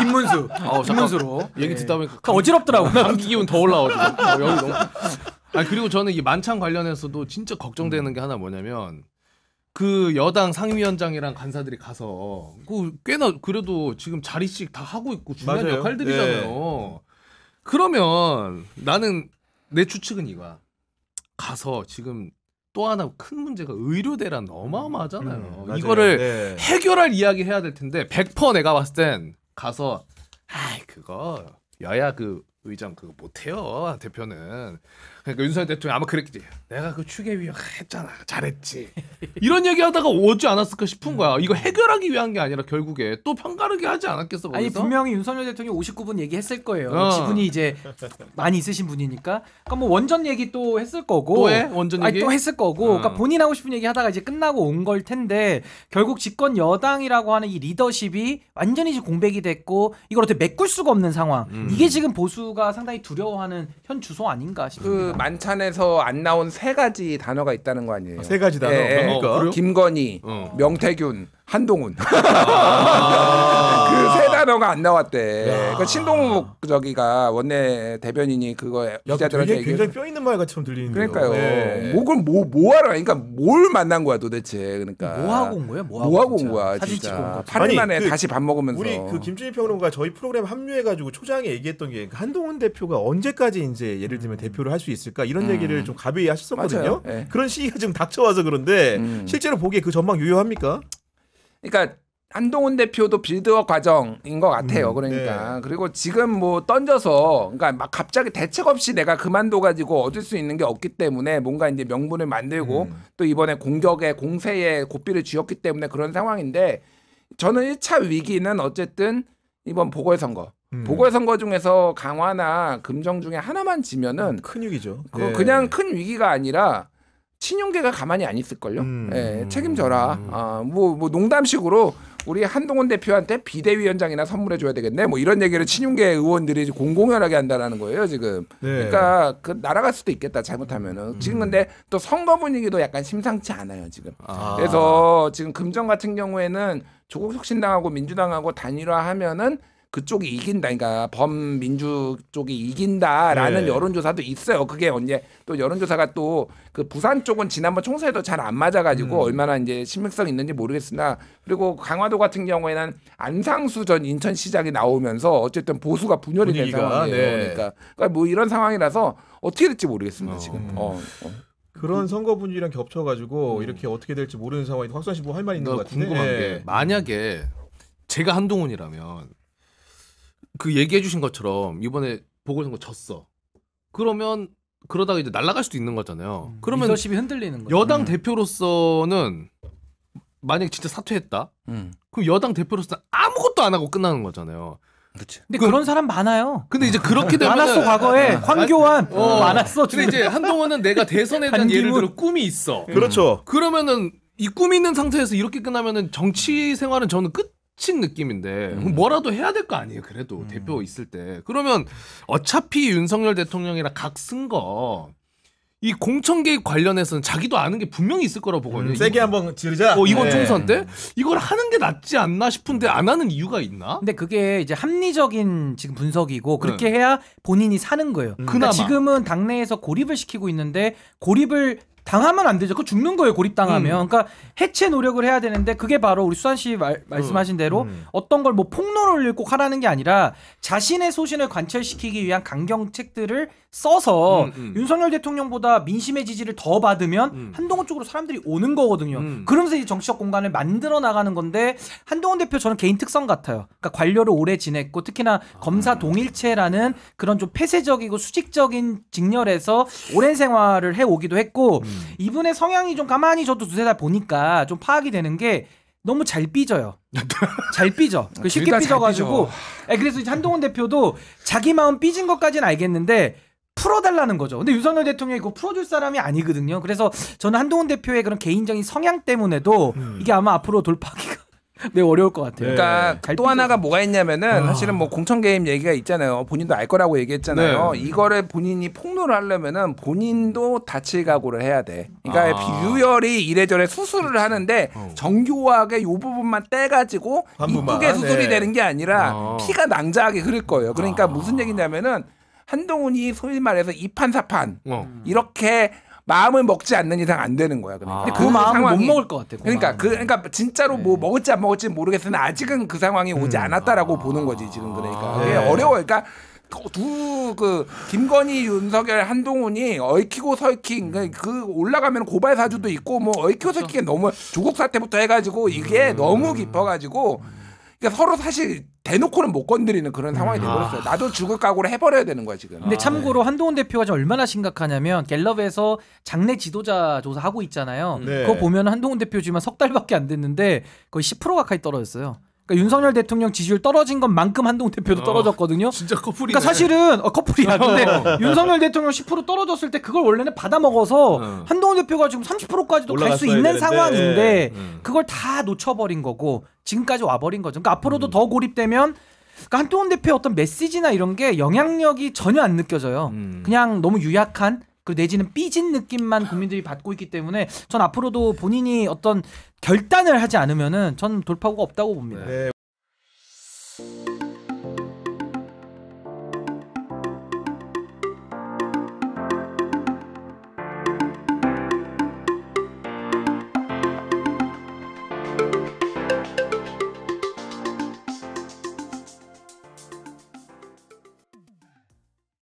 김문수 어, 김문수로. 얘기 네. 듣다 보니까 감, 어지럽더라고. 감기 기운 더 올라오고. 뭐 여기 너무. 아 그리고 저는 이 만찬 관련해서도 진짜 걱정되는 게 하나 뭐냐면 그 여당 상임위원장이랑 간사들이 가서 그 꽤나 그래도 지금 자리씩 다 하고 있고 중요한 맞아요. 역할들이잖아요. 네. 그러면 나는 내 추측은 이거야. 가서 지금 또 하나 큰 문제가 의료대란 어마어마하잖아요. 음, 이거를 네. 해결할 이야기 해야 될 텐데 100% 내가 봤을 땐 가서 아이 그거 여야 그 의장 그거 못해요 대표는 그러니까 윤석열 대통령 아마 그랬겠지 내가 그 추계 위협했잖아. 잘했지. 이런 얘기하다가 오지 않았을까 싶은 거야. 이거 해결하기 위한 게 아니라 결국에 또 편가르기 하지 않았겠어. 거기서? 아니 분명히 윤석열 대통령 이 59분 얘기했을 거예요. 어. 지분이 이제 많이 있으신 분이니까. 그러니까 뭐 원전 얘기 또 했을 거고. 또 해? 원전 얘기? 아니, 또 했을 거고. 그러니까 어. 그러니까 본인 하고 싶은 얘기 하다가 이제 끝나고 온 걸 텐데 결국 집권 여당이라고 하는 이 리더십이 완전히 이제 공백이 됐고 이걸 어떻게 메꿀 수가 없는 상황. 음. 이게 지금 보수가 상당히 두려워하는 현 주소 아닌가 싶습니다. 그 만찬에서 안 나온 세 가지 단어가 있다는 거 아니에요. 아, 세 가지 단어. 예, 예. 그러니까. 김건희, 어. 명태균, 어. 한동훈. 아~ 그세 단어가 안 나왔대. 그 신동욱 저기가 원내 대변인이 그거 기자들한테 얘기 굉장히 뼈 있는 말같이처럼 들리는데. 그러니까요. 네. 뭐 그럼 뭐, 뭐 하러 그러니까 뭘 만난 거야 도대체. 그러니까. 뭐 하고 온 거야? 뭐 하고, 뭐 하고 온 거야? 진짜. 8일 만에 그, 다시 밥 먹으면서. 우리 그 김준일 평론가 저희 프로그램 합류해 가지고 초장에 얘기했던 게 그러니까 한동훈 대표가 언제까지 이제 예를 들면 음. 대표를 할 수 있을까 이런 음. 얘기를 좀 가벼이 하셨었거든요. 네. 그런 시기가 지금 닥쳐와서 그런데 음. 실제로 보기에 그 전망 유효합니까? 그러니까 한동훈 대표도 빌드업 과정인 것 같아요. 음, 그러니까 네. 그리고 지금 뭐 던져서 그러니까 막 갑자기 대책 없이 내가 그만둬 가지고 얻을 수 있는 게 없기 때문에 뭔가 이제 명분을 만들고 음. 또 이번에 공격에 공세에 고삐를 쥐었기 때문에 그런 상황인데 저는 1차 위기는 어쨌든 이번 보궐선거 음. 보궐선거 중에서 강화나 금정 중에 하나만 지면은 큰 위기죠. 네. 그냥 예. 큰 위기가 아니라 친윤계가 가만히 안 있을걸요. 음. 예, 책임져라. 음. 아, 뭐, 뭐 농담식으로 우리 한동훈 대표한테 비대위원장이나 선물해 줘야 되겠네. 뭐 이런 얘기를 친윤계 의원들이 공공연하게 한다라는 거예요 지금. 네. 그러니까 그 날아갈 수도 있겠다 잘못하면은. 음. 지금 근데 또 선거 분위기도 약간 심상치 않아요 지금. 아. 그래서 지금 금정 같은 경우에는 조국 혁신당하고 민주당하고 단일화하면은 그쪽이 이긴다니까 그러니까 범민주 쪽이 이긴다라는 네. 여론조사도 있어요. 그게 언제 또 여론조사가 또 그 부산 쪽은 지난번 총선에도 잘 안 맞아가지고 음. 얼마나 이제 신빙성 있는지 모르겠으나 그리고 강화도 같은 경우에는 안상수 전 인천시장이 나오면서 어쨌든 보수가 분열이 된 상황이에요. 네. 그러니까. 그러니까 뭐 이런 상황이라서 어떻게 될지 모르겠습니다 어. 지금. 음. 어, 어. 그런 선거 분위기랑 겹쳐가지고 음. 이렇게 어떻게 될지 모르는 상황인데 확선 씨뭐 할말 있는 것 같은데. 궁금한 게 예. 만약에 제가 한동훈이라면 그 얘기해 주신 것처럼 이번에 보궐선거 졌어. 그러면 그러다가 이제 날아갈 수도 있는 거잖아요. 음, 그러면 리더십이 흔들리는 거죠. 여당 음. 대표로서는 만약 에 진짜 사퇴했다. 음. 그럼 여당 대표로서 는 아무것도 안 하고 끝나는 거잖아요. 그렇지 근데 그 그런 사람 많아요. 근데 이제 그렇게 되면 많았어 과거에 아, 아, 황교안 어, 많았어. 근데 이제 한동안은 내가 대선에 대한 예를 들어 꿈이 있어. 그렇죠. 그러면은 이꿈이 있는 상태에서 이렇게 끝나면은 정치 생활은 저는 끝 빡친 느낌인데 음. 뭐라도 해야 될 거 아니에요 그래도 음. 대표 있을 때 그러면 어차피 윤석열 대통령이랑 각 쓴 거 이 공천 개입 관련해서는 자기도 아는 게 분명히 있을 거라 고 보거든요. 음, 세게 이거. 한번 지르자. 어, 이번 네. 총선 때 이걸 하는 게 낫지 않나 싶은데 안 하는 이유가 있나? 근데 그게 이제 합리적인 지금 분석이고 그렇게 네. 해야 본인이 사는 거예요. 음. 그나마. 그러니까 지금은 당내에서 고립을 시키고 있는데 고립을 당하면 안 되죠. 그 죽는 거예요. 고립당하면. 음. 그러니까 해체 노력을 해야 되는데 그게 바로 우리 수환 씨 말, 음. 말씀하신 대로 음. 어떤 걸 뭐 폭로를 꼭 하라는 게 아니라 자신의 소신을 관철시키기 위한 강경책들을 써서 음, 음. 윤석열 대통령보다 민심의 지지를 더 받으면 음. 한동훈 쪽으로 사람들이 오는 거거든요. 음. 그러면서 이 정치적 공간을 만들어 나가는 건데 한동훈 대표 저는 개인 특성 같아요. 그러니까 관료를 오래 지냈고 특히나 검사 아. 동일체라는 그런 좀 폐쇄적이고 수직적인 직렬에서 오랜 생활을 해 오기도 했고 음. 이분의 성향이 좀 가만히 저도 두세 달 보니까 좀 파악이 되는 게 너무 잘 삐져요. 잘 삐져. 그 쉽게 삐져가지고. 삐져. 예, 그래서 한동훈 대표도 자기 마음 삐진 것까지는 알겠는데 풀어달라는 거죠. 근데 윤석열 대통령이 그거 풀어줄 사람이 아니거든요. 그래서 저는 한동훈 대표의 그런 개인적인 성향 때문에도 음. 이게 아마 앞으로 돌파기가 네 어려울 것 같아요. 그러니까 네. 또 하나가 뭐가 있냐면은 아. 사실은 뭐 공천 개입 얘기가 있잖아요. 본인도 알 거라고 얘기했잖아요. 네. 이거를 본인이 폭로를 하려면은 본인도 다칠 각오를 해야 돼. 그러니까 아. 비유열이 이래저래 수술을 하는데 어. 정교하게 요 부분만 떼가지고 이쁘게 아, 수술이 네. 되는 게 아니라 어. 피가 낭자하게 흐를 거예요. 그러니까 아. 무슨 얘기냐면은. 한동훈이 소위 말해서 이판사판 어. 이렇게 마음을 먹지 않는 이상 안 되는 거야. 그러니까. 아. 그, 그 마음 상황이, 못 먹을 것 같아. 그 그러니까 마음. 그 그러니까 진짜로 뭐 네. 뭐 먹을지 안 먹을지 모르겠으나 아직은 그 상황이 오지 음. 않았다라고 아. 보는 거지 지금 그러니까 아. 네. 어려워. 그러니까 두 그 김건희, 윤석열, 한동훈이 얽히고 설킨 음. 그러니까 그 올라가면 고발 사주도 있고 뭐 얽히고 그렇죠. 설킨 너무 조국 사태부터 해가지고 이게 음. 너무 깊어가지고. 그러니까 서로 사실 대놓고는 못 건드리는 그런 상황이 음. 돼버렸어요. 아. 나도 죽을 각오를 해버려야 되는 거야 지금. 근데 아, 참고로 네. 한동훈 대표가 지금 얼마나 심각하냐면 갤럽에서 장례 지도자 조사 하고 있잖아요. 음. 네. 그거 보면 한동훈 대표 지만석 달밖에 안 됐는데 거의 10% 가까이 떨어졌어요. 그러니까 윤석열 대통령 지지율 떨어진 것만큼 한동훈 대표도 어, 떨어졌거든요. 진짜 커플이. 그러니까 사실은 어, 커플이야. 근데 어. 윤석열 대통령 10% 떨어졌을 때 그걸 원래는 받아 먹어서 어. 한동훈 대표가 지금 30%까지도 갈 수 있는 되는데. 상황인데 예, 예. 음. 그걸 다 놓쳐버린 거고 지금까지 와버린 거죠. 그러니까 앞으로도 음. 더 고립되면 그러니까 한동훈 대표의 어떤 메시지나 이런 게 영향력이 전혀 안 느껴져요. 음. 그냥 너무 유약한 그 내지는 삐진 느낌만 국민들이 받고 있기 때문에 전 앞으로도 본인이 어떤 결단을 하지 않으면은 전 돌파구가 없다고 봅니다. 네.